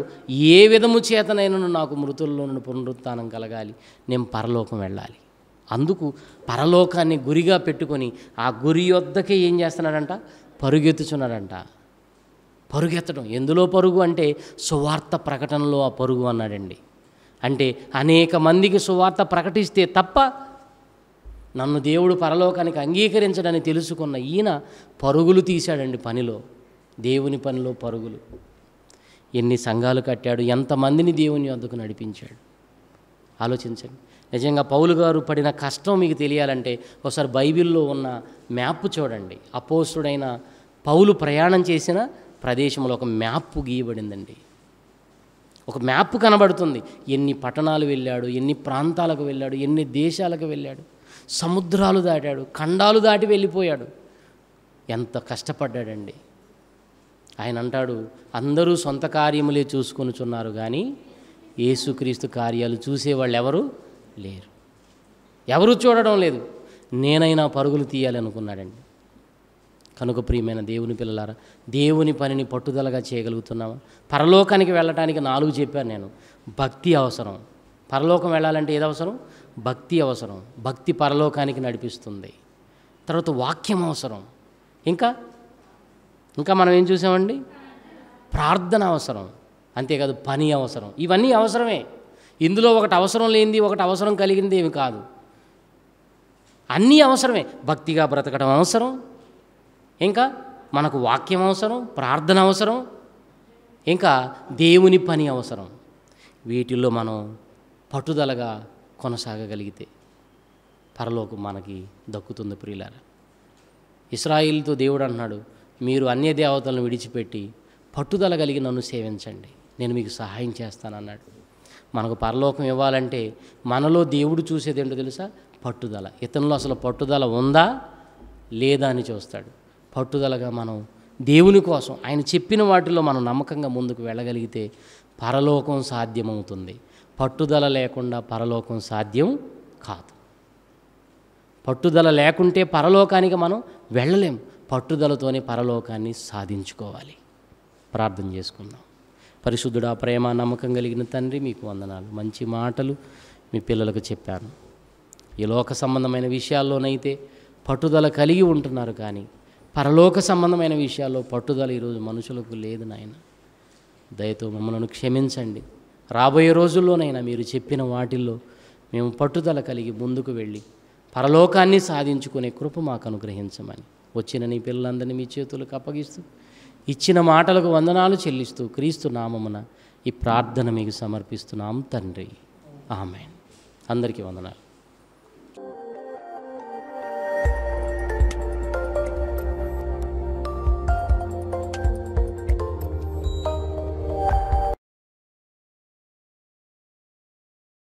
ఏ విధము చేతనైనను నాకు మృతుల్లో నుండి పునరుత్నం కలగాలి నేను పరలోకం వెళ్ళాలి అందుకు పరలోకాన్ని గురిగా పెట్టుకొని ఆ గురి వద్దకే ఏం చేస్తున్నాడంట పరుగెత్తుచున్నాడంట పరుగెత్తడం ఎందులో పరుగు అంటే సువార్త ప్రకటనలో ఆ పరుగు అన్నాడండి అంటే అనేక మందికి సువార్త ప్రకటిస్తే తప్ప నన్ను దేవుడు పరలోకానికి అంగీకరించడని తెలుసుకున్న ఈయన పరుగులు తీశాడండి పనిలో దేవుని పనిలో పరుగులు ఎన్ని సంఘాలు కట్టాడు ఎంతమందిని దేవుని వద్దకు నడిపించాడు ఆలోచించండి నిజంగా పౌలు గారు పడిన కష్టం మీకు తెలియాలంటే ఒకసారి బైబిల్లో ఉన్న మ్యాప్ చూడండి అపోస్తుడైన పౌలు ప్రయాణం చేసిన ప్రదేశంలో ఒక మ్యాప్ గీయబడిందండి ఒక మ్యాప్ కనబడుతుంది ఎన్ని పట్టణాలు వెళ్ళాడు ఎన్ని ప్రాంతాలకు వెళ్ళాడు ఎన్ని దేశాలకు వెళ్ళాడు సముద్రాలు దాటాడు ఖండాలు దాటి వెళ్ళిపోయాడు ఎంత కష్టపడ్డాడండి ఆయన అంటాడు అందరూ సొంత కార్యములే చున్నారు కానీ ఏసుక్రీస్తు కార్యాలు చూసేవాళ్ళు ఎవరు లేరు ఎవరు చూడడం లేదు నేనైనా పరుగులు తీయాలనుకున్నాడండి కనుక ప్రియమైన దేవుని పిల్లలారా దేవుని పనిని పట్టుదలగా చేయగలుగుతున్నామా పరలోకానికి వెళ్ళటానికి నాలుగు చెప్పాను నేను భక్తి అవసరం పరలోకం వెళ్ళాలంటే ఏది అవసరం భక్తి అవసరం భక్తి పరలోకానికి నడిపిస్తుంది తర్వాత వాక్యం అవసరం ఇంకా ఇంకా మనం ఏం చూసామండి ప్రార్థన అవసరం అంతేకాదు పని అవసరం ఇవన్నీ అవసరమే ఇందులో ఒకటి అవసరం లేనిది ఒకటి అవసరం కలిగింది ఏమి కాదు అన్నీ అవసరమే భక్తిగా బ్రతకడం అవసరం ఇంకా మనకు వాక్యం అవసరం ప్రార్థన అవసరం ఇంకా దేవుని పని అవసరం వీటిల్లో మనం పట్టుదలగా కొనసాగగలిగితే పరలోకం మనకి దక్కుతుంది ప్రియులార ఇస్రాయిల్తో దేవుడు అంటున్నాడు మీరు అన్య దేవతలను విడిచిపెట్టి పట్టుదల కలిగి నన్ను సేవించండి నేను మీకు సహాయం చేస్తానన్నాడు మనకు పరలోకం ఇవ్వాలంటే మనలో దేవుడు చూసేది ఏంటో తెలుసా పట్టుదల ఇతనిలో అసలు పట్టుదల ఉందా లేదా అని చూస్తాడు పట్టుదలగా మనం దేవుని కోసం ఆయన చెప్పిన వాటిలో మనం నమ్మకంగా ముందుకు వెళ్ళగలిగితే పరలోకం సాధ్యమవుతుంది పట్టుదల లేకుండా పరలోకం సాధ్యం కాదు పట్టుదల లేకుంటే పరలోకానికి మనం వెళ్ళలేం పట్టుదలతోనే పరలోకాన్ని సాధించుకోవాలి ప్రార్థన చేసుకుందాం పరిశుద్ధుడా ప్రేమ నమ్మకం కలిగిన తండ్రి మీకు వందనాలు మంచి మాటలు మీ పిల్లలకు చెప్పాను ఈ లోక సంబంధమైన విషయాల్లోనైతే పట్టుదల కలిగి ఉంటున్నారు కానీ పరలోక సంబంధమైన విషయాల్లో పట్టుదల ఈరోజు మనుషులకు లేదు నాయన దయతో మమ్మల్ని క్షమించండి రాబోయే రోజుల్లోనైనా మీరు చెప్పిన వాటిల్లో మేము పట్టుదల కలిగి ముందుకు వెళ్ళి పరలోకాన్ని సాధించుకునే కృప మాకు అనుగ్రహించమని వచ్చిన నీ పిల్లలందరినీ మీ చేతులకు అప్పగిస్తూ ఇచ్చిన మాటలకు వందనాలు చెల్లిస్తూ క్రీస్తు నామమున ఈ ప్రార్థన మీకు సమర్పిస్తున్నాం తండ్రి ఆమె అందరికీ వందనాలు